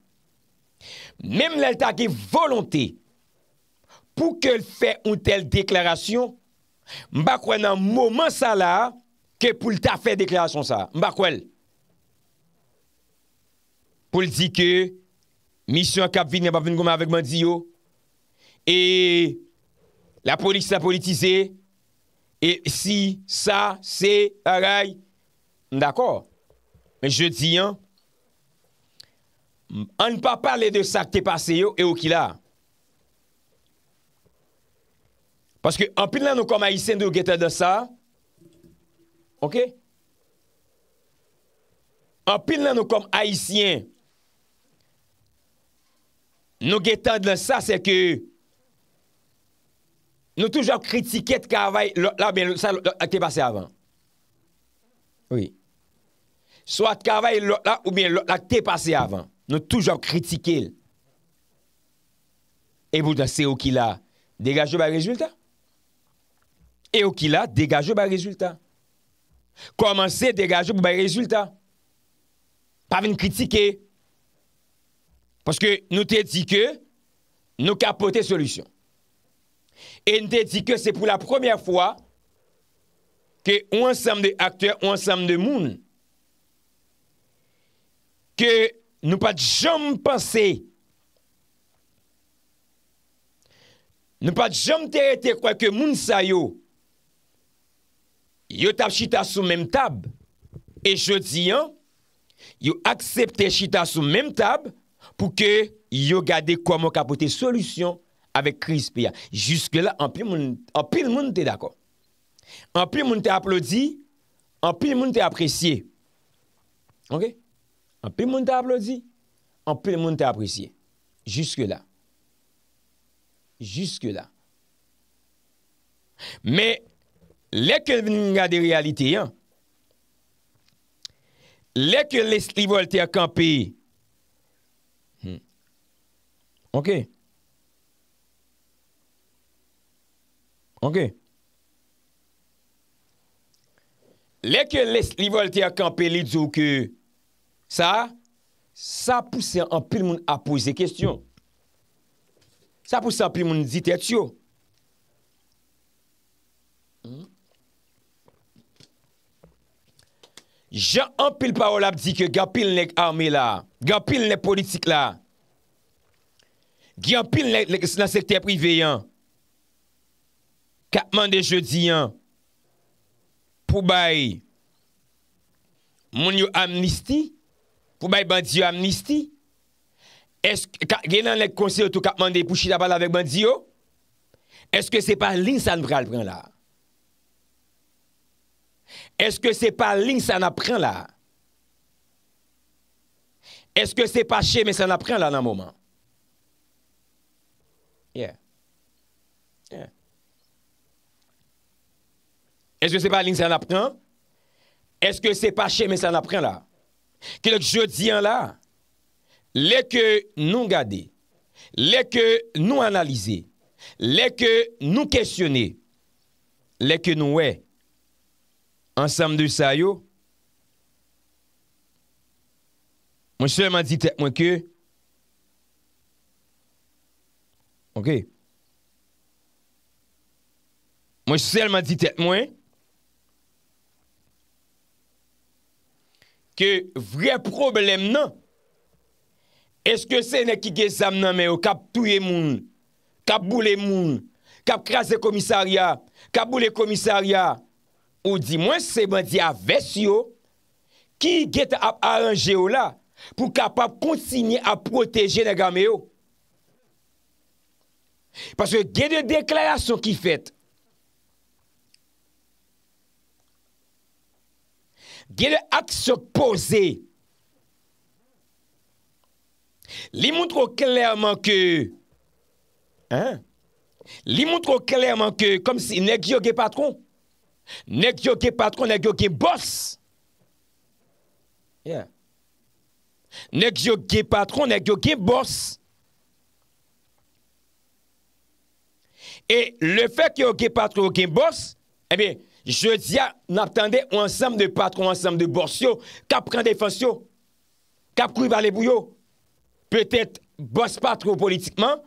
Speaker 10: mem le ta ge volonte pou ke l fè un tel deklarasyon, mba kwen nan mouman sa la ke pou l ta fè deklarasyon sa. Mba kwen. Pou l di ke misyon kap vin, mba vin goma avèk mandi yo, e la polis sa politizey, E si, sa, se, ray, d'akor. Men je di an, an n'pa parle de sa kte pase yo, e yo ki la. Paske an pin la nou kom haisyen nou geta de sa, ok? An pin la nou kom haisyen, nou geta de sa se ke, Nou toujou kritike te kavay lò la ou bien lò la te pase avan. Oui. Swa te kavay lò la ou bien lò la te pase avan. Nou toujou kritike. E bouta se okila degaje bay rezultat. E okila degaje bay rezultat. Koman se degaje bay rezultat. Pa ven kritike. Paske nou te dike nou kapote solusyon. En te di ke se pou la premya fwa, ke ou ansam de akter, ou ansam de moun, ke nou pat jom panse, nou pat jom te rete kwa ke moun sa yo, yo tap chita sou menm tab, e jodi an, yo aksepte chita sou menm tab, pou ke yo gade kwa moun kapote solusyon, avèk kris piya. Juske la, an pi l moun te dako. An pi l moun te aplodi, an pi l moun te apresye. Ok? An pi l moun te aplodi, an pi l moun te apresye. Juske la. Juske la. Mè, lè ke vini nga de realite, lè ke l'eskri volte ak an pi. Ok? Ok? Ok? Lèk lèk lèk li volte akampe li djoukè, sa, sa pousse anpil moun apose kestyon. Sa pousse anpil moun ditè tsyon. Jean anpil pa ou la bdike gyan pil lèk ame la, gyan pil lèk politik la, gyan pil lèk lèk lèk lèk lèk lèk lèk, Katman de je diyan pou bay moun yo amnisti, pou bay bandiyo amnisti, genan lek konsi otou katman de pou chidabal avek bandiyo, eske se pa lin san vral pran la? Eske se pa lin san ap pran la? Eske se pa che men san ap pran la nan mouman? Eske se pa lin san apren? Eske se pa chen men san apren la? Kèlèk jò diyan la? Lèkè nou gade, lèkè nou analize, lèkè nou kèsyone, lèkè nou wè, ansam de sa yo, mwen selman di tèk mwen kè, mwen selman di tèk mwen, ke vre problem nan, eske se ne ki ge zam nan mè yo, kap touye moun, kap boule moun, kap krasè komissarya, kap boule komissarya, ou di mwen seman di avè syo, ki get ap aranje yo la, pou kap ap kontsini ap protèje nega mè yo. Paske gen de deklarasyon ki fèt, Gye le at sok pose. Li moun tro klerman ke, li moun tro klerman ke, kom si nek yo gen patron, nek yo gen patron, nek yo gen bos. Nek yo gen patron, nek yo gen bos. E le fek yo gen patron, yo gen bos, e eh bin, Je diya n ap tende wansam de patron, wansam de bors yo, kap kande fos yo, kap koui wale bou yo, petet bose patron politikman,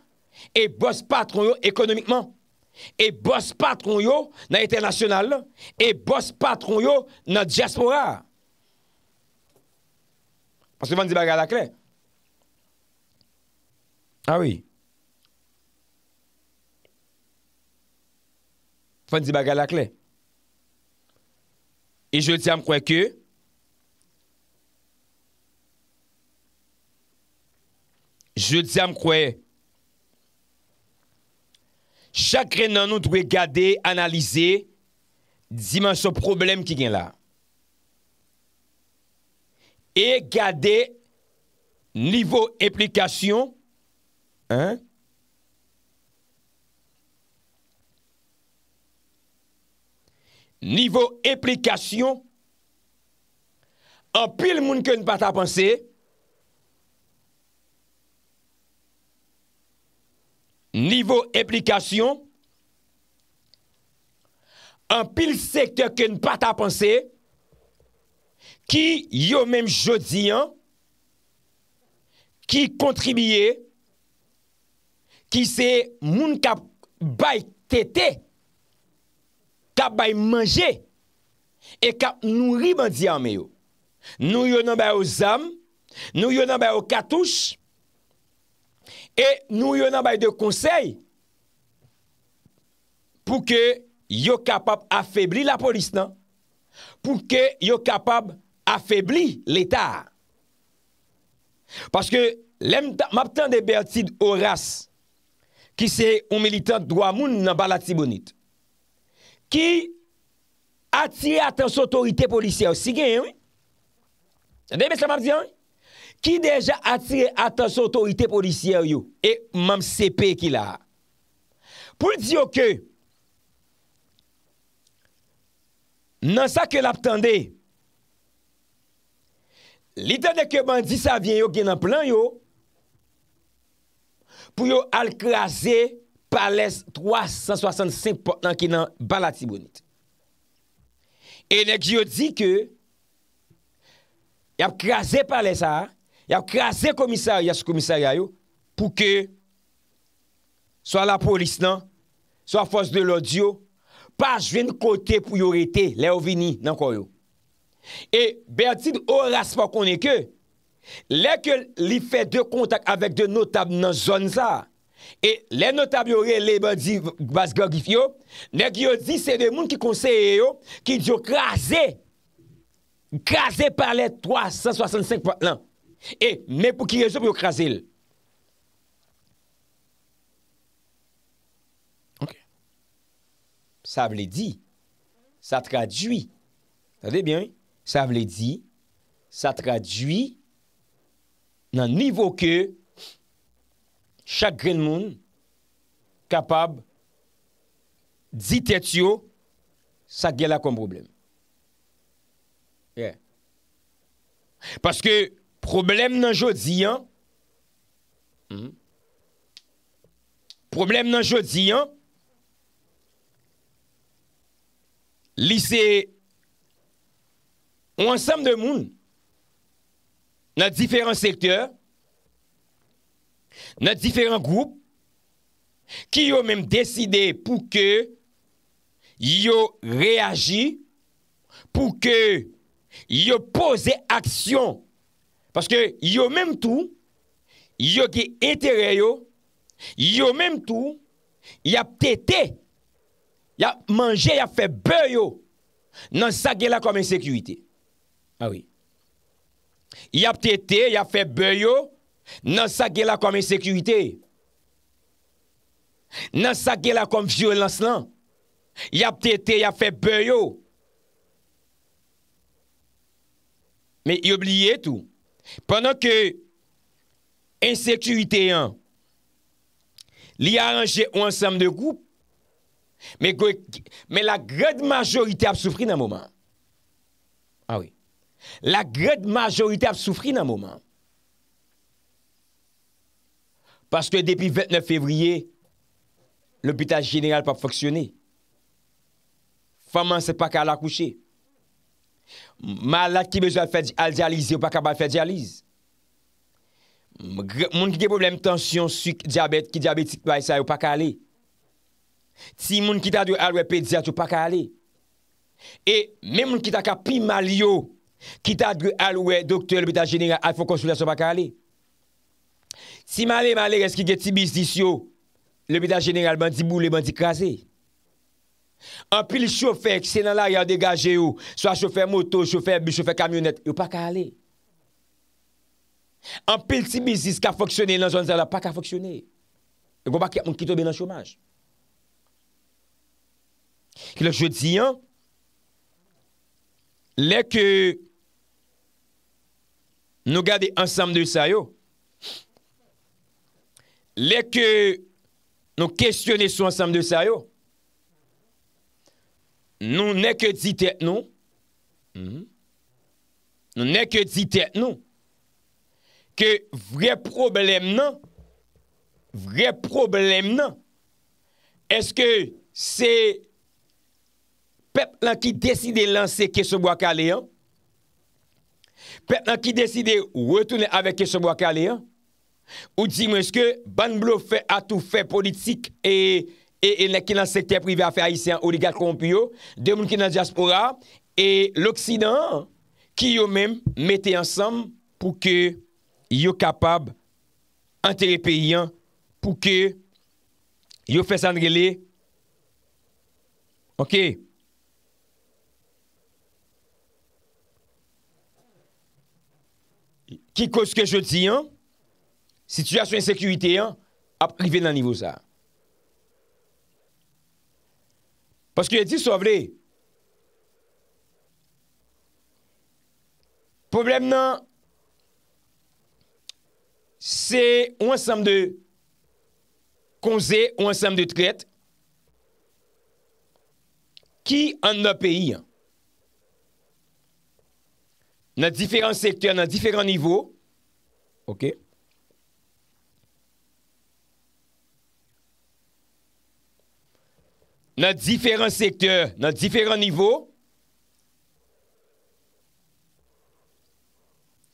Speaker 10: e bose patron yo ekonomikman, e bose patron yo nan eternasyonal, e bose patron yo nan diaspora. Paske fande di baga lakle. Ah Awi. Fande di baga lakle. E je diyan mkwen ke? Je diyan mkwen, chakren nan nou dwe gade, analize, dimansyon problem ki gen la. E gade, nivou implikasyon, an, Nivou eplikasyon, an pil moun ke n pa ta panse, nivou eplikasyon, an pil sektor ke n pa ta panse, ki yo menm jodi an, ki kontribiye, ki se moun ka bay tete, kap bay manje, e kap nouri mandi yon meyo. Nou yon nan bay ou zam, nou yon nan bay ou katouche, e nou yon nan bay de konsey, pou ke yon kapab afebri la polis nan, pou ke yon kapab afebri l'Etat. Paske, mab tan de be atid oras, ki se ou militant do amoun nan balatibonit, ki atire atan s'autorite polisye ou sigen yon, ki deja atire atan s'autorite polisye ou yon, e mam sepe ki la. Pou diyo ke, nan sa ke lap tande, li tande keman di sa vyen yon genan plan yon, pou yon al krasye, palez 365 pot nan ki nan balati bonite. E nek yo di ke, yap krasen palez a, yap krasen komisari as komisari a yo, pou ke, sa la polis nan, sa fos de l'odio, pa jven kote pou yo rete, le ou vini nan koryo. E be atid oras pa konen ke, le ke li fe de kontak avèk de notab nan zon sa, E, le notab yo re lebe di vas gagif yo, nek yo di se de moun ki konseye yo, ki di yo kaze, kaze pale 365 pat lan. E, men pou ki reso pou yo kaze. Ok. Sa vle di. Sa tradwi. Tade bien. Sa vle di. Sa tradwi. Nan nivou ke... chak gen moun kapab ditetyo sak gen la kom problem. Paske problem nan jodi yan, hmm. problem nan jodi yan, lise, ou ansam de moun nan diferant sektèr, nan diferant goup, ki yo menm deside pou ke yo reagi, pou ke yo pose aksyon. Paske yo menm tou, yo ge etere yo, yo menm tou, ya ptete, ya manje, ya febe yo, nan sa gela kwa menm sekurite. Awi. Ah ya ptete, ya febe yo, nan sa gela kom ensekurite, nan sa gela kom violans lan, y ap tete, y ap fe bè yo, me y obliye tou, panan ke ensekurite yon, li a anje ou ansam de goup, me la gred majorite ap soufri nan mouman, ah la gred majorite ap soufri nan mouman, Paske depi 29 fevriye, lopita jeneral pa foksyone. Faman se pa ka lakouche. Malak ki bezou al dialize ou pa ka pa al fadialize. Moun ki de problem, tansyon, suk, diabet, ki diabetik pa yisa ou pa ka ale. Ti moun ki ta drou ah, alwe pediat ou pa ka ale. E men moun ki ta ka pi mal yo, ki ta drou ah, alwe doktor lopita jeneral al ah, fok konsulasyon pa ka ale. Si male male reski ge tibis dis yo, le bidal general bandi bou, le bandi kaze. Anpil choufer kise nan la yon degaje yo, swa choufer moto, choufer bu, choufer kamyonet, yo pa ka ale. Anpil tibis dis ka foksyone nan zon zel la, pa ka foksyone. Yo kon pa ki ap moun ki tobe nan choumaj. Kilo chou di yon, le ke nou gade ansam de sa yo, Lè kè nou kèsyonè sou ansam de sa yo, nou nè kè ditè nou, hmm, nou nè kè ditè nou, kè vre problem nan, vre problem nan, eske se pep lan ki deside lanse kè sebo akale an, pep lan ki deside wè toune avè kè sebo akale an, Ou di mwen eske ban blo fè atou fè politik E enè e kè nan sekte privè a fè a isè an oligal komp yo Demoun kè nan diaspora E l'Oksidan Ki yo mèm mette ansam Pou ke yo kapab Ante repè yon Pou ke Yo fè sandre le Ok Ki koske jò di yon Situation insécurité hein, a privé dans le niveau ça. Parce que dit Le Problème non c'est un ensemble de conseils, un ensemble de traite. qui en notre pays hein, dans différents secteurs, dans différents niveaux, OK nan difèren sektèr, nan difèren nivou,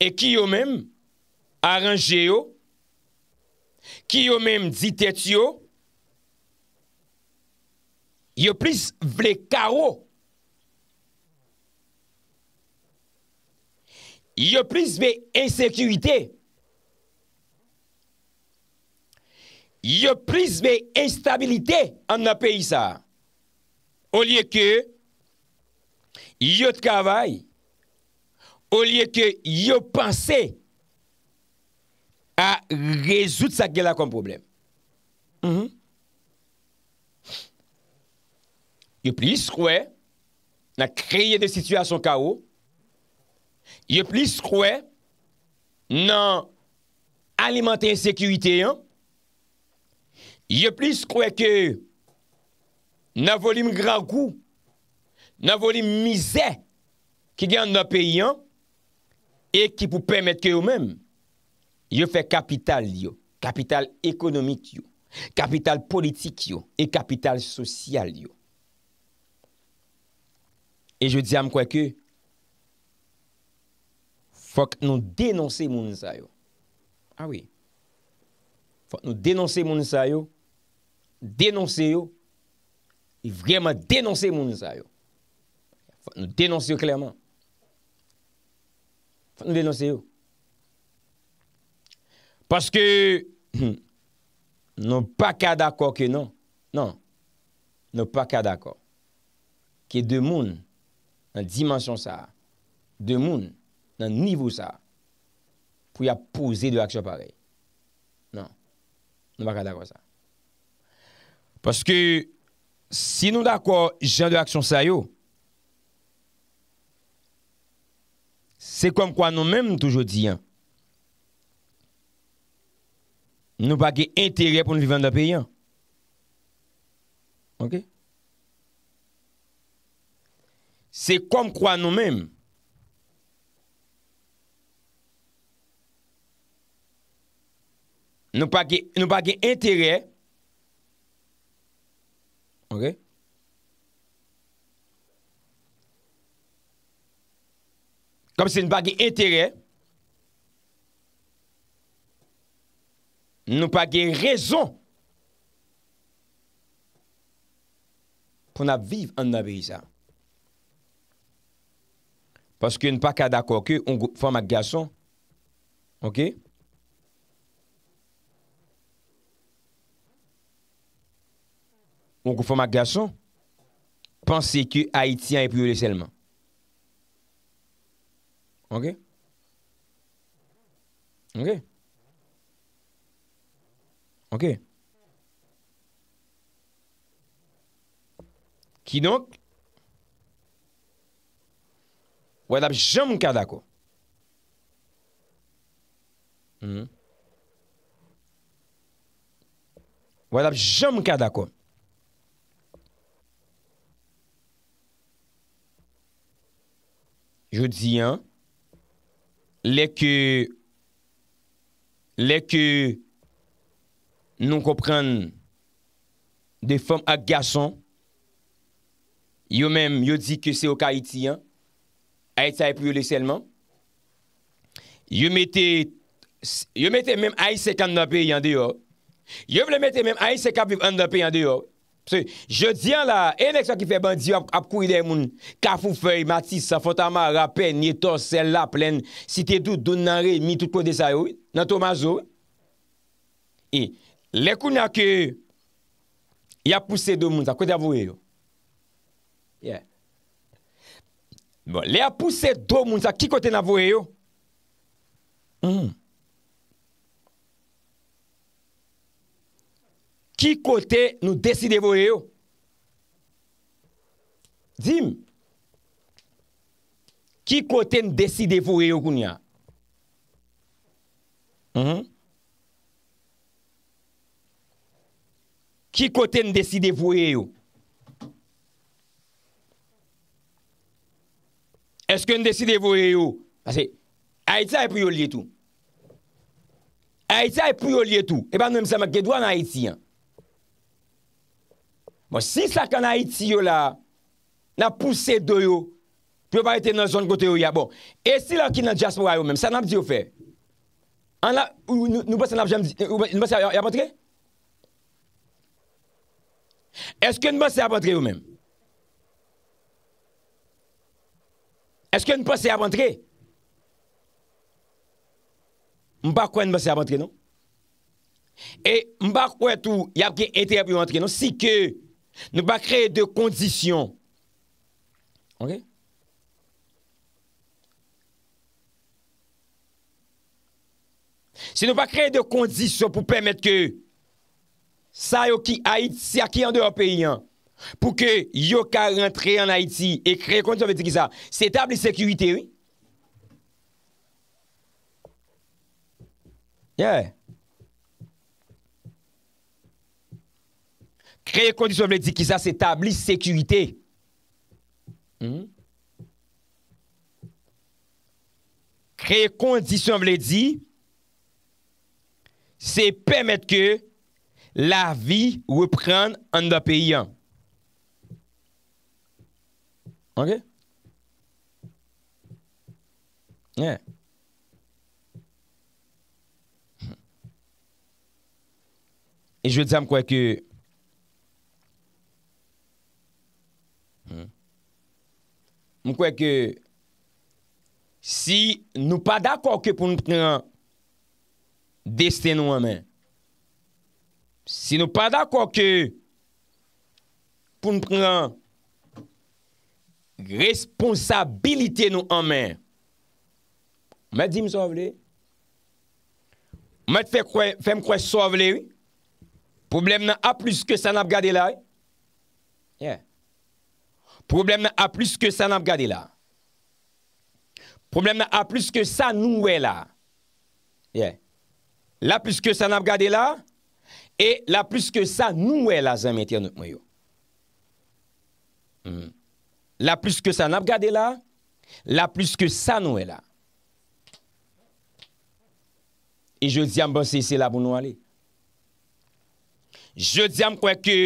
Speaker 10: e ki yo mèm aranje yo, ki yo mèm ditèts yo, yo plis vle karo. Yo plis ve ensekuitè. Yo plis ve instabilitè an apè isa. O liye ke yo travay, o liye ke yo panse, a rezout sa gela kon problem. Yo plis kwe, nan kreye de situasyon kao, yo plis kwe, nan alimante ensekwite, yo plis kwe, yo plis kwe, nan volim grakou, nan volim mizè ki gen nan peyi an e ki pou pèmèt ke yo mèm, yo fè kapital yo, kapital ekonomik yo, kapital politik yo, e kapital sosyal yo. E je diyam kwa ke, fòk nou denonsè moun sa yo. A ah wè. Fòk nou denonsè moun sa yo, denonsè yo, Y vreman denonser moun sa yo. Fak nou denonser yo klerman. Fak nou denonser yo. Paske, nou pa ka dako ke nou. Non. Nou pa ka dako. Ke de moun nan dimansyon sa. De moun nan nivou sa. Pou ya pouze de akso pare. Non. Nou pa ka dako sa. Paske, nou pa ka dako sa. Si nou da kwa jen de aksyon sayo, se kom kwa nou menm toujou diyan, nou pa ki entere pou nou vivan da peyan. Ok? Se kom kwa nou menm, nou pa ki entere pou nou vivan da peyan. Kom se nou pa ge entere, nou pa ge rezon pou nou ap viv an nou avirisa. Paske nou pa ka dako ke ou foma gason, ok? ou kou foma klason, panse ki Haitian e pyo leseleman. Ok? Ok? Ok? Ki donk, wad ap jom kada kou. Hmm? Wad ap jom kada kou. Yo di yon, le ke nou kompren de fom ak gason, yo menm yo di ke se okayiti yon, ay sa e pou yo lese lman. Yo mette menm ay sek an napi yon deyo. Yo vle mette menm ay sek apiv an napi yon deyo. Pse, je diyan la, en ekso ki fe bandi yo ap kou ide moun, kafou fey, matis, safotama, rapen, ni etos, sel la, plen, sitetou, don nare, mi tout konde sa yo, nan to ma zo. E, lekou na ke, yapouse do moun sa, kote avouye yo. Ye. Bon, le yapouse do moun sa, ki kote navouye yo? Mou. Ki kote nou deside vouye yo? Zim! Ki kote nou deside vouye yo koun ya? Hmm? Ki kote nou deside vouye yo? Eske nou deside vouye yo? Pase, Aitia e pou yo liye tou. Aitia e pou yo liye tou. E pa nou emzama gedwa nan Aitia. Bon, si sa ka na iti yo la, na pousse do yo, pou va ete nan zon kote yo ya bon, e si la ki nan jaspo a yo men, sa nan ap di yo fe, an la, ou nou bose nan ap janm di, nou bose a ap entre? Eske nou bose a ap entre yo men? Eske nou bose a ap entre? Mba kwen nou bose a ap entre nou? E mba kwen tou, yapke ete ap yo entre nou, si ke, Nou pa kreye de kondisyon. Ok? Se nou pa kreye de kondisyon pou pèmèt ke sa yo ki Aït si a ki an de ou peyi an pou ke yo ka rentre an Aïti e kreye kondisyon pou te ki sa, se tabli sekurite, oui? Yeah, ouais. Kreye kondisyon vle di ki sa se tablis sekywite. Hmm? Kreye kondisyon vle di se pemet ke la vi wepren an da peyan. Ok? Ye. E jwe diyan mkwe ke Mwen kwen ke si nou pa d'akor ke pou nou pren desten nou anmen. Si nou pa d'akor ke pou nou pren responsabilite nou anmen. Mwen di m sou avle. Mwen fè m kwen sou avle. Problem nan ap plus ke san ap gade lai. Problem a plus ke sa nab gade la. Problem a plus ke sa noue la. Ye. La plus ke sa nab gade la. E la plus ke sa noue la zanmete anot mwayo. Hmm. La plus ke sa nab gade la. La plus ke sa noue la. E je diyam bon se se la bon noue ale. Je diyam kwen ke...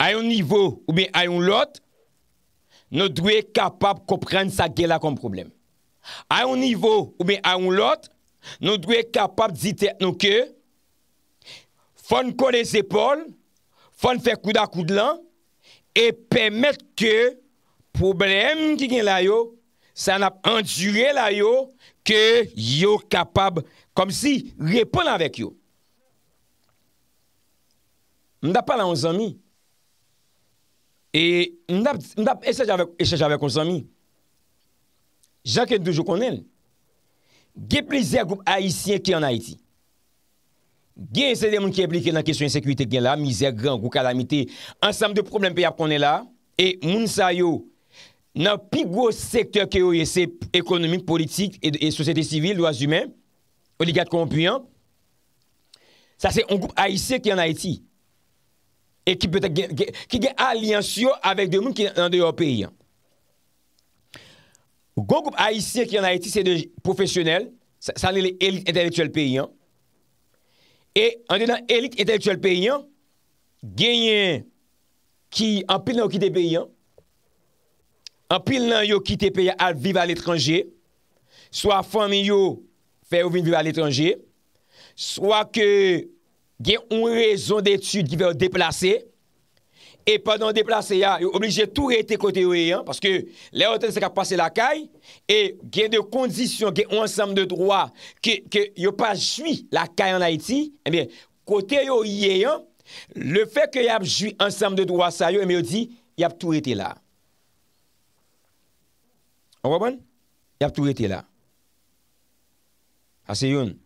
Speaker 10: A yon nivou ou be a yon lot, nou dwe kapab kopren sa gela kon problem. A yon nivou ou be a yon lot, nou dwe kapab dite nou ke, fon kore sepol, fon fe kou da kou dlan, e pemet ke problem ki gen la yo, sa nap endure la yo ke yo kapab kom si repon avek yo. Mda pala an zami, E mdap esej avè konsan mi, jan ken toujou konen, gen plize a goup aisyen ki an Haiti. Gen esej de moun ki aplike nan kesyon ensekwite gen la, mize gran, goup kalamite, ansam de problem pe yap konen la, e moun sayo nan pigou sektèr ke yo yese ekonomi, politik, e sosete sivil, loas yume, oligat konpuyan, sa se yon goup aisyen ki an Haiti. E ki gè aliansyo avèk de moun ki nan de yo peyyan. Goukoup a yisiye ki yon a eti se de profesyonel, sa li le elit entelektuel peyyan. E an de nan elit entelektuel peyyan, genyen ki an pil nan yo kite peyyan, an pil nan yo kite peyyan al vive al etranje, swa fwami yo fè ou vin vive al etranje, swa ke gen yon rezon detude ki ve o deplase, e padon deplase ya, yo oblije tou rete kote yo yeyan, paske le otan se kap pase la kay, e gen de kondisyon gen yon ansam de droa, ke yo pa jwi la kay anay ti, kote yo yeyan, le fe ke yon jwi ansam de droa sa yo, eh yo di, yon tou rete la. Owa bon? Yon tou rete la. Ase yon,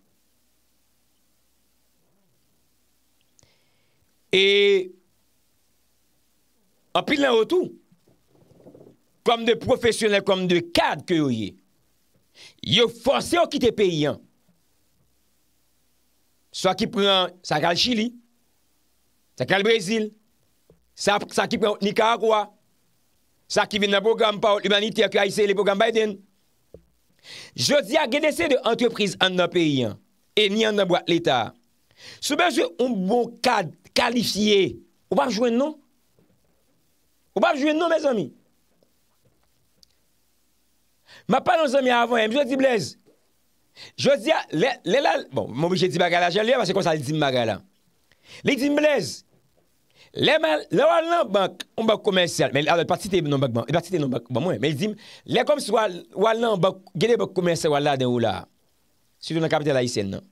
Speaker 10: E apil nan wotou kom de profesyonel, kom de kad ke yoye. Yo fonsen wakite peyen. Sa ki pren, sa kal Chili, sa kal Brazil, sa ki pren wakite Nicaragua, sa ki ven nan program pa wakite l'humanite aklaise le program Biden. Je di agenese de entreprise an nan peyen e ni an nan wakite l'Etat. Soubejou, un bon kad kalifiye, ou pa rjwen nou? Ou pa rjwen nou, me zami? Ma pa nan zami avon, jwè di blez. Jwè di, lè lal, bon, moun bi jè di bagala, jè lè, lè di mblez. Lè wal nan bak un bak komensyal, lè kom si wal nan gèle bak komensyal wala den ou la, sivou nan kapite la isen nan.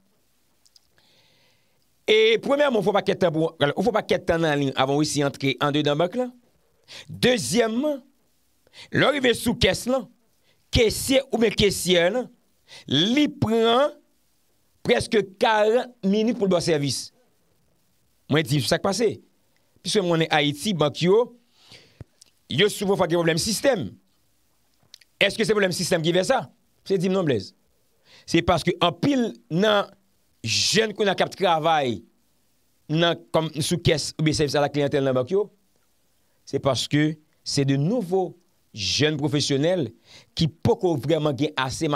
Speaker 10: Et premièrement, ou fwa pa ket tan nan alin, avon wisi y entre en dey dan bak la. Dezyèm, lor y ve sou kes la, kesye ou men kesye la, li pren preske kal minit pou l doy servis. Mwen di sou sa k pase. Pis wè mwen e Haiti, Bakyo, yo sou fwa fwa ge problem sistem. Eske se problem sistem ki ve sa? Se di mnen blèz. Se paske an pil nan... jen kou nan kap travay nan sou kes oube sefisa la kliyantel nan Bakyo, se paske se de nouvo jen profesyonel ki pokou vreman gen ase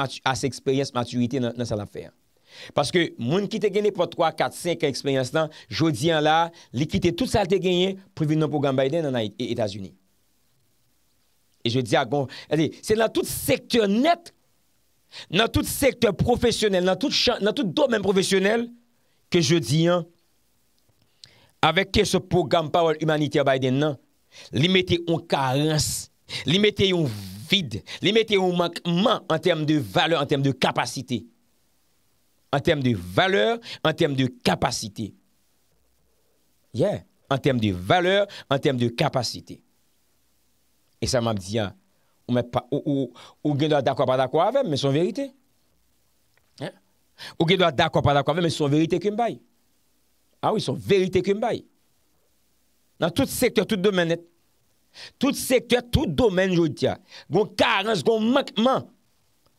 Speaker 10: eksperyens maturite nan sa la fè. Paske moun ki te geni po 3, 4, 5 eksperyens lan, jodi an la, li ki te tout sa te geni privi nan program Biden nan Etasuni. E je di a gon, se nan tout sektyon net nan tout sektor profesyonel, nan tout domen profesyonel, ke je diyan, aveke se program Power Humanity a Biden nan, li mette yon karens, li mette yon vide, li mette yon mankman, an tem de valeur, an tem de kapasite. An tem de valeur, an tem de kapasite. Yeah, an tem de valeur, an tem de kapasite. E sa man diyan, Ou gen do a d'akwa pa d'akwa avem, men son verite. Ou gen do a d'akwa pa d'akwa avem, men son verite ke mbay. Awi, ah son verite ke mbay. Nan tout sektour, tout domen net. Tout sektour, tout domen joutia. Gon karans, gon mankman.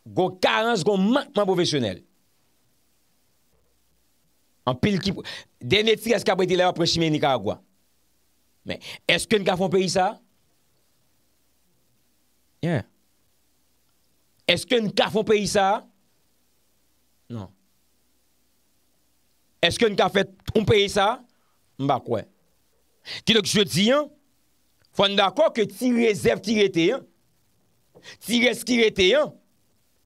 Speaker 10: Gon karans, gon mankman profesyonel. An pil ki... Den etri as ka bwede la yo prechime ni ka agwa. Men, eske n ka fon peyi sa? A? Eske nou ka foun peyi sa? Non. Eske nou ka foun peyi sa? Mba kwe. Kido ki jwoti yon? Fwanda kwa ki ti rezerv ti rete yon? Ti rez kirete yon?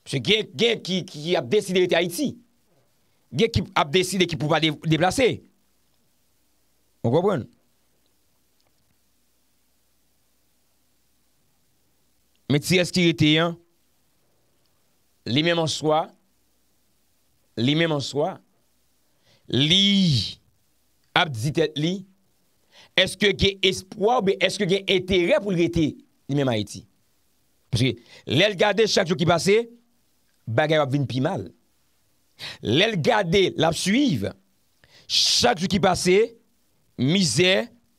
Speaker 10: Pse gen ki ap deside rete a iti. Gen ki ap deside ki pou pa deplase. Mbo kwa pren? Meti eske rete yon, li men monswa, li men monswa, li ap ditet li, eske gen espwa ou be eske gen etere pou rete li men ma eti. Pouche li el gade chak jo ki pase, bagay wap vin pi mal. Li el gade, lap suiv, chak jo ki pase, mize,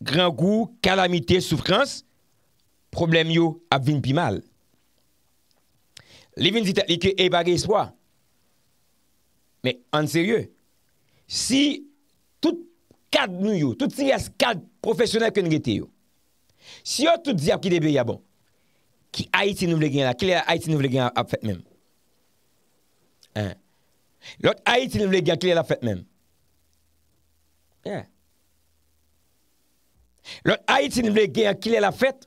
Speaker 10: gran gou, kalamite, soufrans, problem yo ap vin pi mal. Livin di ta li ke e eh, bag e iswa. Me, an seryo, si tout kad nou yo, tout si yas kad profesyonel ke nge te yo, si yo tout di ap ki debye yabon, ki a iti nou vle gen la, ki le la a iti nou vle gen ap fet mem. An. Lot a iti nou vle gen ki le la fet mem. An. Lot a iti nou vle gen ki le la fet,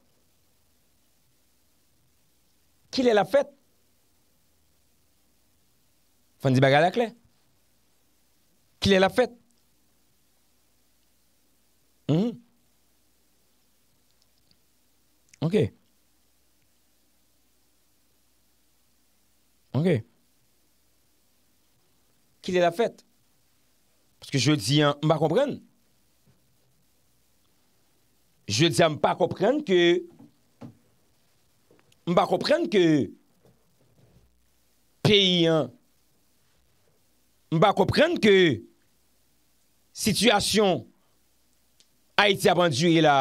Speaker 10: qu'il est l'a fête? fait dire clé. clair est l'a fête? la mhm. fête. Ok. Ok. est l'a fête. Parce que je dis, hein, je ne comprends pas. Je dis, hein, je ne comprends pas que... Mba koprenn ke peyi an. Mba koprenn ke situasyon a iti abandu e la.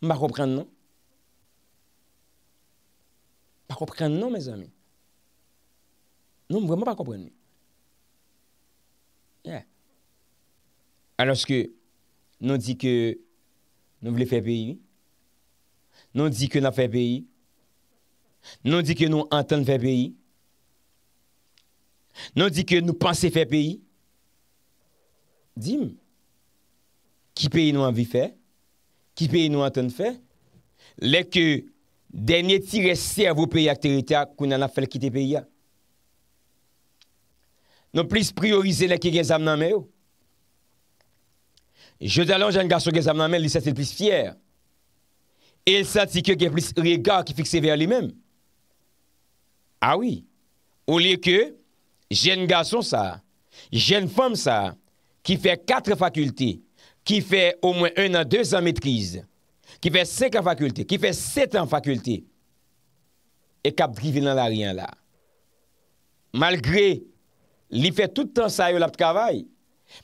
Speaker 10: Mba koprenn nan. Mba koprenn nan, mez ami. Non, mwen mwen pa koprenn. Yeah. Anoske, non di ke nou vle fe peyi, non di ke nan fe peyi, Non di ke nou anton fè peyi? Non di ke nou panse fè peyi? Dim, ki peyi nou anvi fè? Ki peyi nou anton fè? Lè ke denye ti resse avou peyi akterite akoun an ap fèl kite peyi ya? Non plis priorize lè ke gen zam nan mè yo? Je dalon jan gassou gen zam nan mè, li satil plis fyer. El sati ke gen plis rega ki fikse ver li mèm. Awi, ah ou liye ke jen gason sa, jen fom sa, ki fe 4 fakulte, ki fe au mwen 1 an, 2 an metrize, ki fe 5 an fakulte, ki fe 7 an fakulte, e kap drivi nan la riyan la. Malgre li fe toutan sa yo lap travay,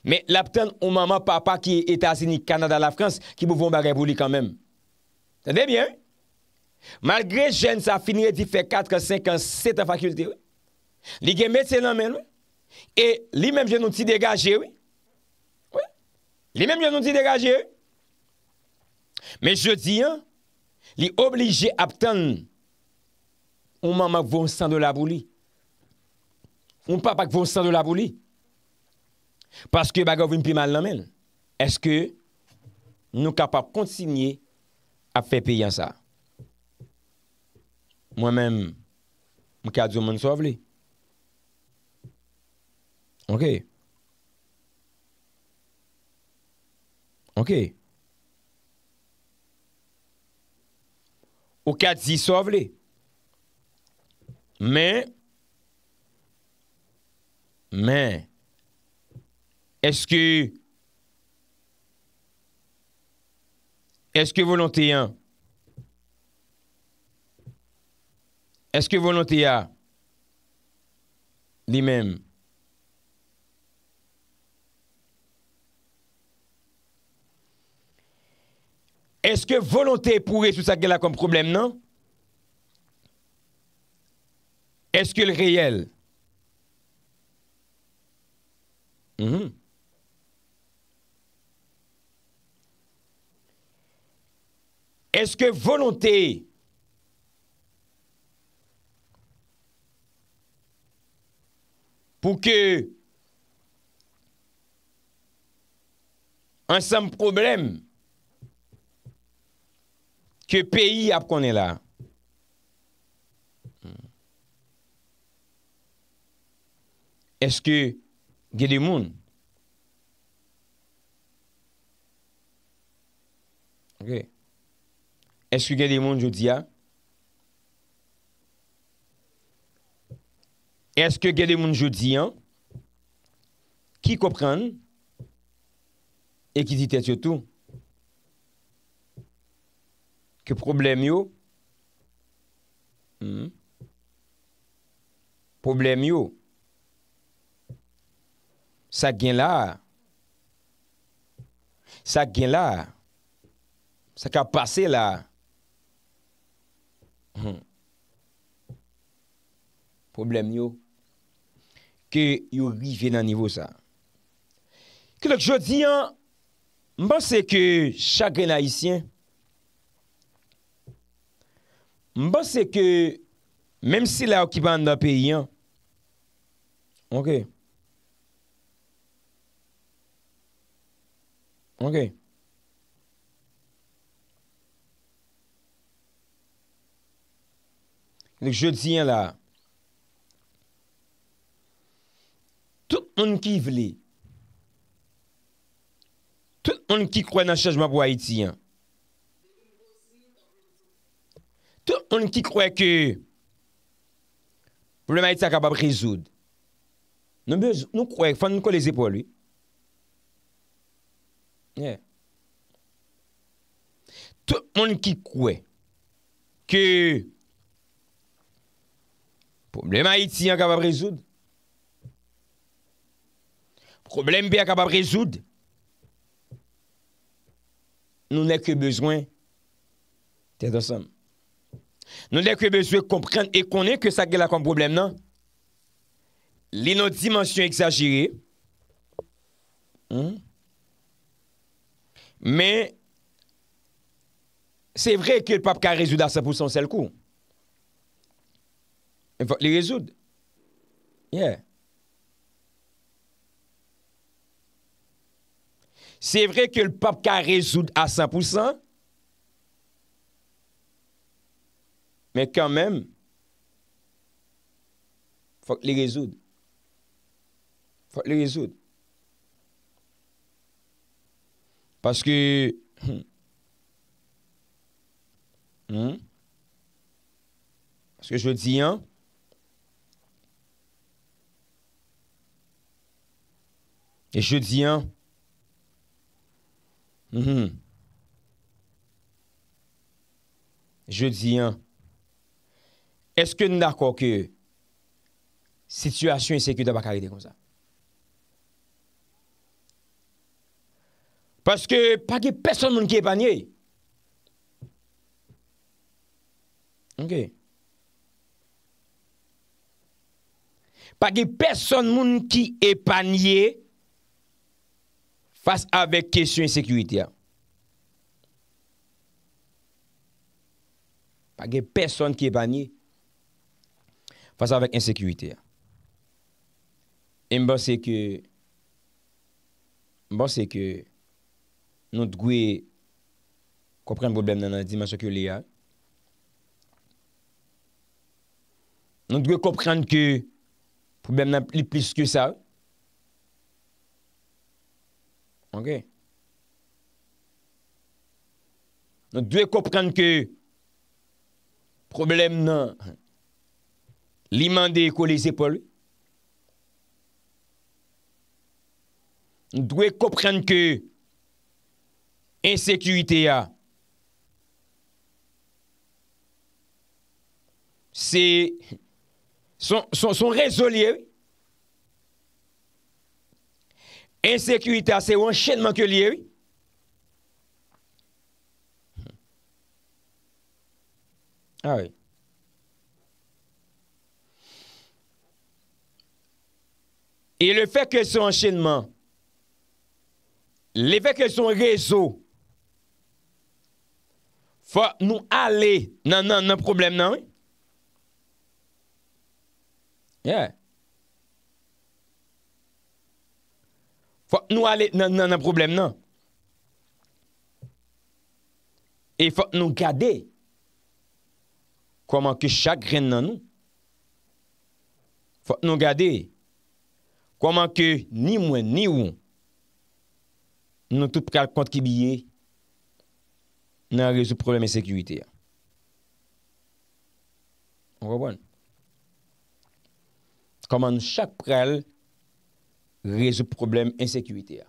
Speaker 10: me lap ten ou maman papa ki e etasini Kanada la Frans ki bou von ba rebou li kanmen. Tande bien? Tande bien? Malgre jen sa finye di fe 4 an 5 an 7 an fakulte Li gen metye nan men E li menm jen nou ti degaje Li menm jen nou ti degaje Me je di Li oblige aptan Ou mama kvon san do la bouli Ou papa kvon san do la bouli Paske baga vwim pi man nan men Eske nou kapap kontinye A fe piyan sa Mwen men, mwen kat zi man sov li. Ok. Ok. Ou kat zi sov li. Men. Men. Eske. Eske. Eske volante yon. Est-ce que volonté a lui-même Est-ce que volonté pourrait résoudre ça qu'elle a comme problème, non Est-ce que le réel mhm. Est-ce que volonté pou ke ansanm problem ke peyi ap konen la. Hmm. Eske gede moun? Eske gede moun jodi ya? Eske gede moun? Eske gen de moun jodi an, ki kopren, e ki dit et yotou? Ke problem yo? Hmm, problem yo? Sa gen la? Sa gen la? Sa ka pase la? Hmm, problem yo? ke yon rivye nan nivou sa. Kè lòk jò diyan, mbò se ke chakre la isyen, mbò se ke, mèm se la okipan nan peyi an, ok, ok, ok, lòk jò diyan la, Tout moun ki vle. Tout moun ki kwe nan chajman pou Haiti. Tout moun ki kwe ke probleme Haiti a kapab rezoud. Nou kwe, fan nou kwe le zepo a li. Tout moun ki kwe ke probleme Haiti a kapab rezoud. Problem bi non? hmm? a kapap rezoud. Nou nen ke bezwen. Tè dan san. Nou nen ke bezwen kompren e konen ke sa gel akon problem nan. Li nou dimensyon exagere. Men se vre ki e pap ka rezoud a sa pousan sel kou. Li rezoud. Yeah. Yeah. C'est vrai que le pape a résoudre à 100%, mais quand même, il faut les résoudre. Il faut les résoudre. Parce que... Hmm, hmm, parce que je dis, hein, Et je dis, hein, Mhm. Je di an, eske nou da kwa ke situasyon seke da ba kare de kon sa? Paske pa ge peson moun ki epanye, anke, pa ge peson moun ki epanye, anke, Fas avèk kesyon insekwite ya. Pagè person ki e banyè. Fas avèk insekwite ya. Mbò se ke... Mbò se ke... Nou dkwe... Kopren problem nan a dimansyon ki yo le ya. Nou dkwe kopren ki... Problem nan li plis ki yo sa... Ok, nou dwe koprenke problem nan liman deko les epol, nou dwe koprenke ensekuité a, se son rezoliè, Ensekwita se ou anchenman ke liye, oui? A, ah oui. E le fèk ke son anchenman, le fèk ke son rezo, fò nou ale nan nan nan problem nan, oui? Ya, oui. Fok nou ale nan nan nan problem nan. E fok nou gade koman ke chakren nan nou. Fok nou gade koman ke ni mwen ni woun nou tout pral kont kibye nan rezo probleme sekwite. Ou wabon. Koman nou chak pral rezo problem insekwite a.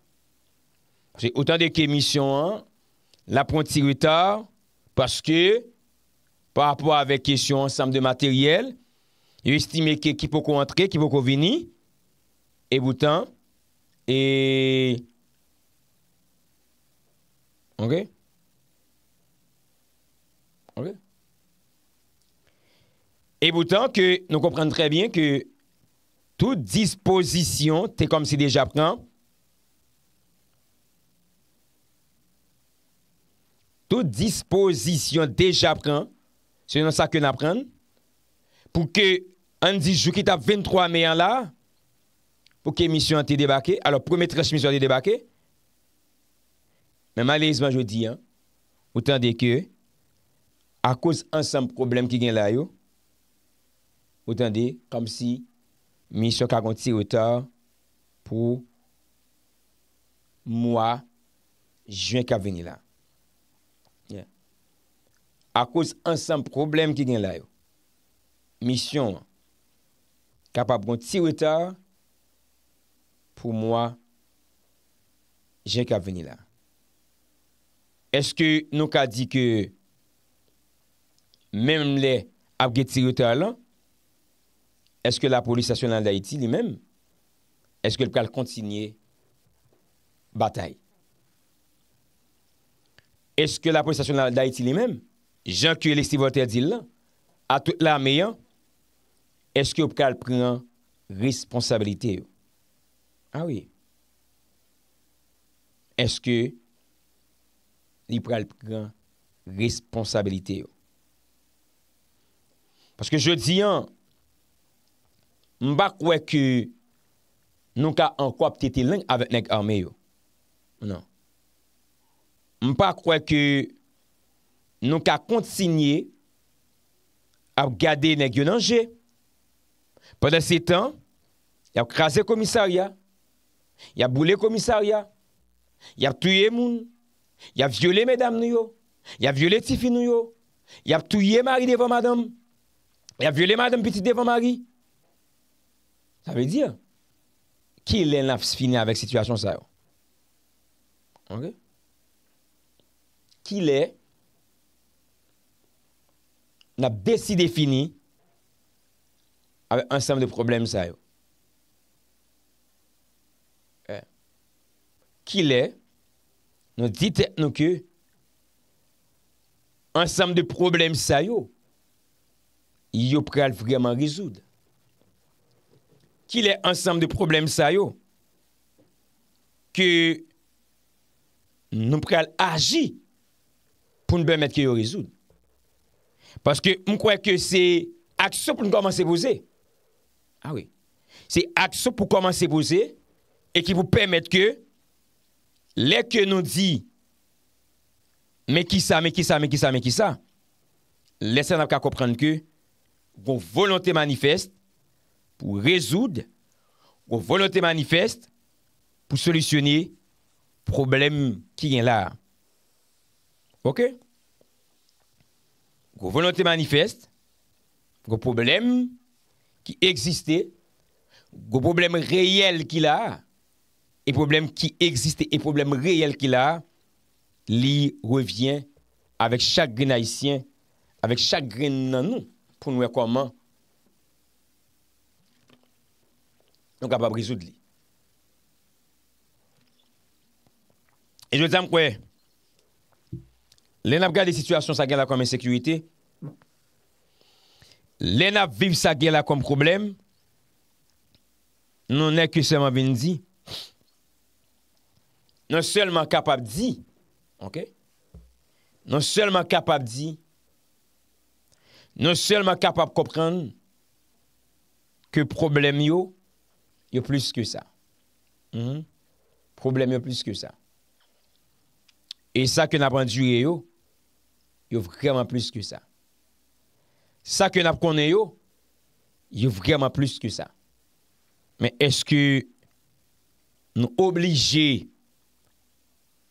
Speaker 10: Ou tan de kemisyon an, la pointe si rita, paske, pa apwa avek kesyon ansam de materyel, yo estime ke ki pou kon entre, ki pou kon vini, e boutan, e... Ok? Ok? E boutan ke nou komprende tre bien ke tout dispozisyon te kom si deja pran, tout dispozisyon deja pran, se non sa ke na pran, pou ke an di jou ki ta 23 meyan la, pou ke misyon te debake, alo pou me trech misyon te debake, men malezman jo di an, outan de ke, a kouz ansan problem ki gen la yo, outan de, kom si, misyon kakon tirotar pou mwa jwen kak veni la. A kous ansan problem ki gen la yo. Misyon kapab kon tirotar pou mwa jwen kak veni la. Eske nou ka di ke menm le apge tirotar lan? eske la polisasyon al-Daiti li menm? Eske l pral kontinye batay? Eske la polisasyon al-Daiti li menm? Jean-Cueil Estivote a dit lan, a tout la meyan, eske l pral pran responsabilite yo? A ah oui. Eske l pral pran responsabilite yo? Paske je diyan Mpa kwe ki nou ka an kwa ptiti ling avet nek arme yo. Non. Mpa kwe ki nou ka kont sinye ap gade nek yon anje. Pwede se tan, yap kraser komisarya, yap boule komisarya, yap tuye moun, yap viole medam nou yo, yap viole tifi nou yo, yap tuye mari devan madame, yap viole madame piti devan mari. Sa ve di ya, ki lè la fini avèk situasyon sa yo. Ki lè la desi defini avèk ansam de problem sa yo. Ki eh? lè la ditè nou ki ansam de problem sa yo, yo pral vreman rizouda. ki lè ansem de problem sa yo, ke nou preal aji pou nou bemet ki yo rezoun. Paske mkwen ke se aksyon pou nou komanse boze. A ah we. Se aksyon pou komanse boze e ki pou pemet ke lè ke nou di me ki sa, me ki sa, me ki sa, me ki sa, lè se nan ka komprende ke pou volante manifest pou rezoud, ou volante manifest, pou solisyonye problem ki gen la. Ok? Ou volante manifest, ou problem ki egziste, ou problem reyel ki la, e problem ki egziste, e problem reyel ki la, li revyen avèk chak grenayisyen, avèk chak grenanou, pou nouè koman Nou kap ap rizout li. E jwetan mkwe, lè nap gade situasyon sa gen la kom mwen sekwite, lè nap viv sa gen la kom problem, nou nè kwen seman bin di, nou selman kap ap di, nou selman kap ap di, nou selman kap ap kopran ke problem yo, yo plus ke sa. Mhm. Problem yo plus ke sa. E sa ke nap anjure yo, yo vreman plus ke sa. Sa ke nap konen yo, yo vreman plus ke sa. Men eske nou oblige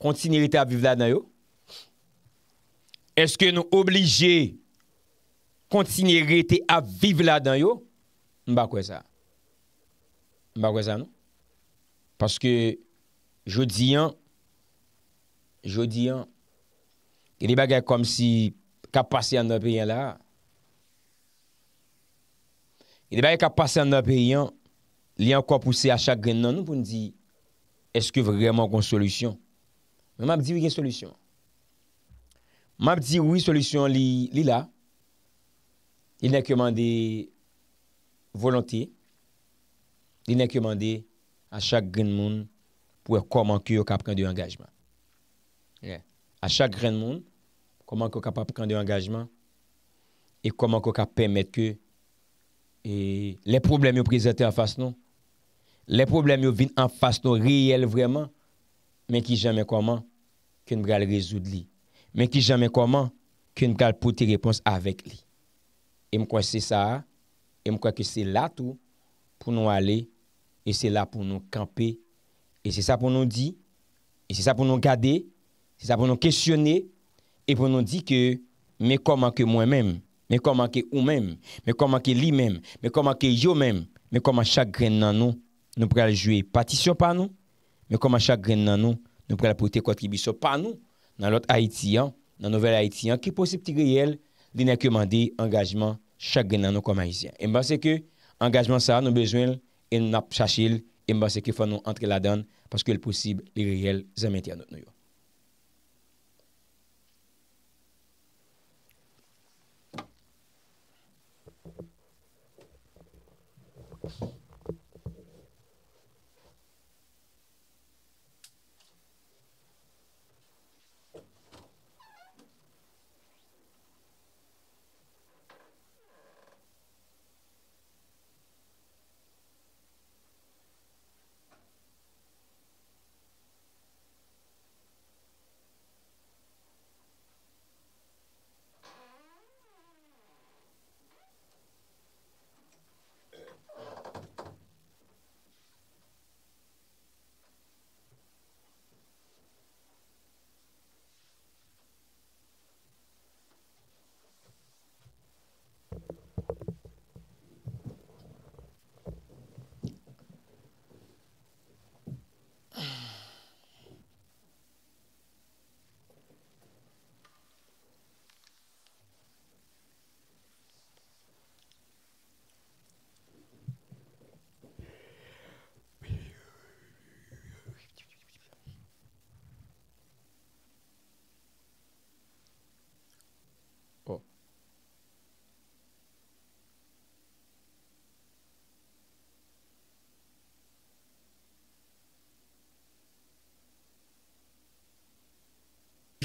Speaker 10: kontinierite a vive la dan yo? Eske nou oblige kontinierite a vive la dan yo? Mba kwen sa? Mba wazan nou? Paske, jodi an, jodi an, ki li bagay kom si kap pase an apen yan la, ki li bagay kap pase an apen yan, li an kom puse a chak gen nan nou pou n di, eske vreman kon solusyon? Mbap di wik en solusyon. Mbap di wik solusyon li la, il nè kèman de volantye, li nè kèman de a chak gren moun pouè koman ki yo ka pren de yon engajman. A chak gren moun, koman ki yo ka pren de yon engajman e koman ki yo ka pèmèd ke le problem yo prezente an fas nou. Le problem yo vin an fas nou, reyel vreman, men ki jame koman ki yon brel rezoud li. Men ki jame koman ki yon brel pote repons avèk li. E mkwa se sa, e mkwa se la tou pou nou alè E se la pou nou kampe, e se sa pou nou di, e se sa pou nou gade, se sa pou nou kestyone, e pou nou di ke, me koman ke mwen men, me koman ke ou men, me koman ke li men, me koman ke yo men, me koman chakren nan nou, nou pre la jwe patisyon pa nou, me koman chakren nan nou, nou pre la pou te kontribisyon pa nou, nan lot Haitian, nan nouvel Haitian, ki pou se pti griyel, li nan koman dey engajman, chakren nan nou koma Haitian. E mban se ke, engajman sa nan bezwen l, en nap chachil, en bas ekifon nou antre la don, paske l posib li riyel zemeti anot nou yo.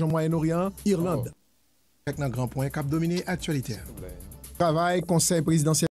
Speaker 1: Moyen-Orient, Irlande. Oh. Avec un grand point, cap dominé actualité. Travail, conseil présidentiel.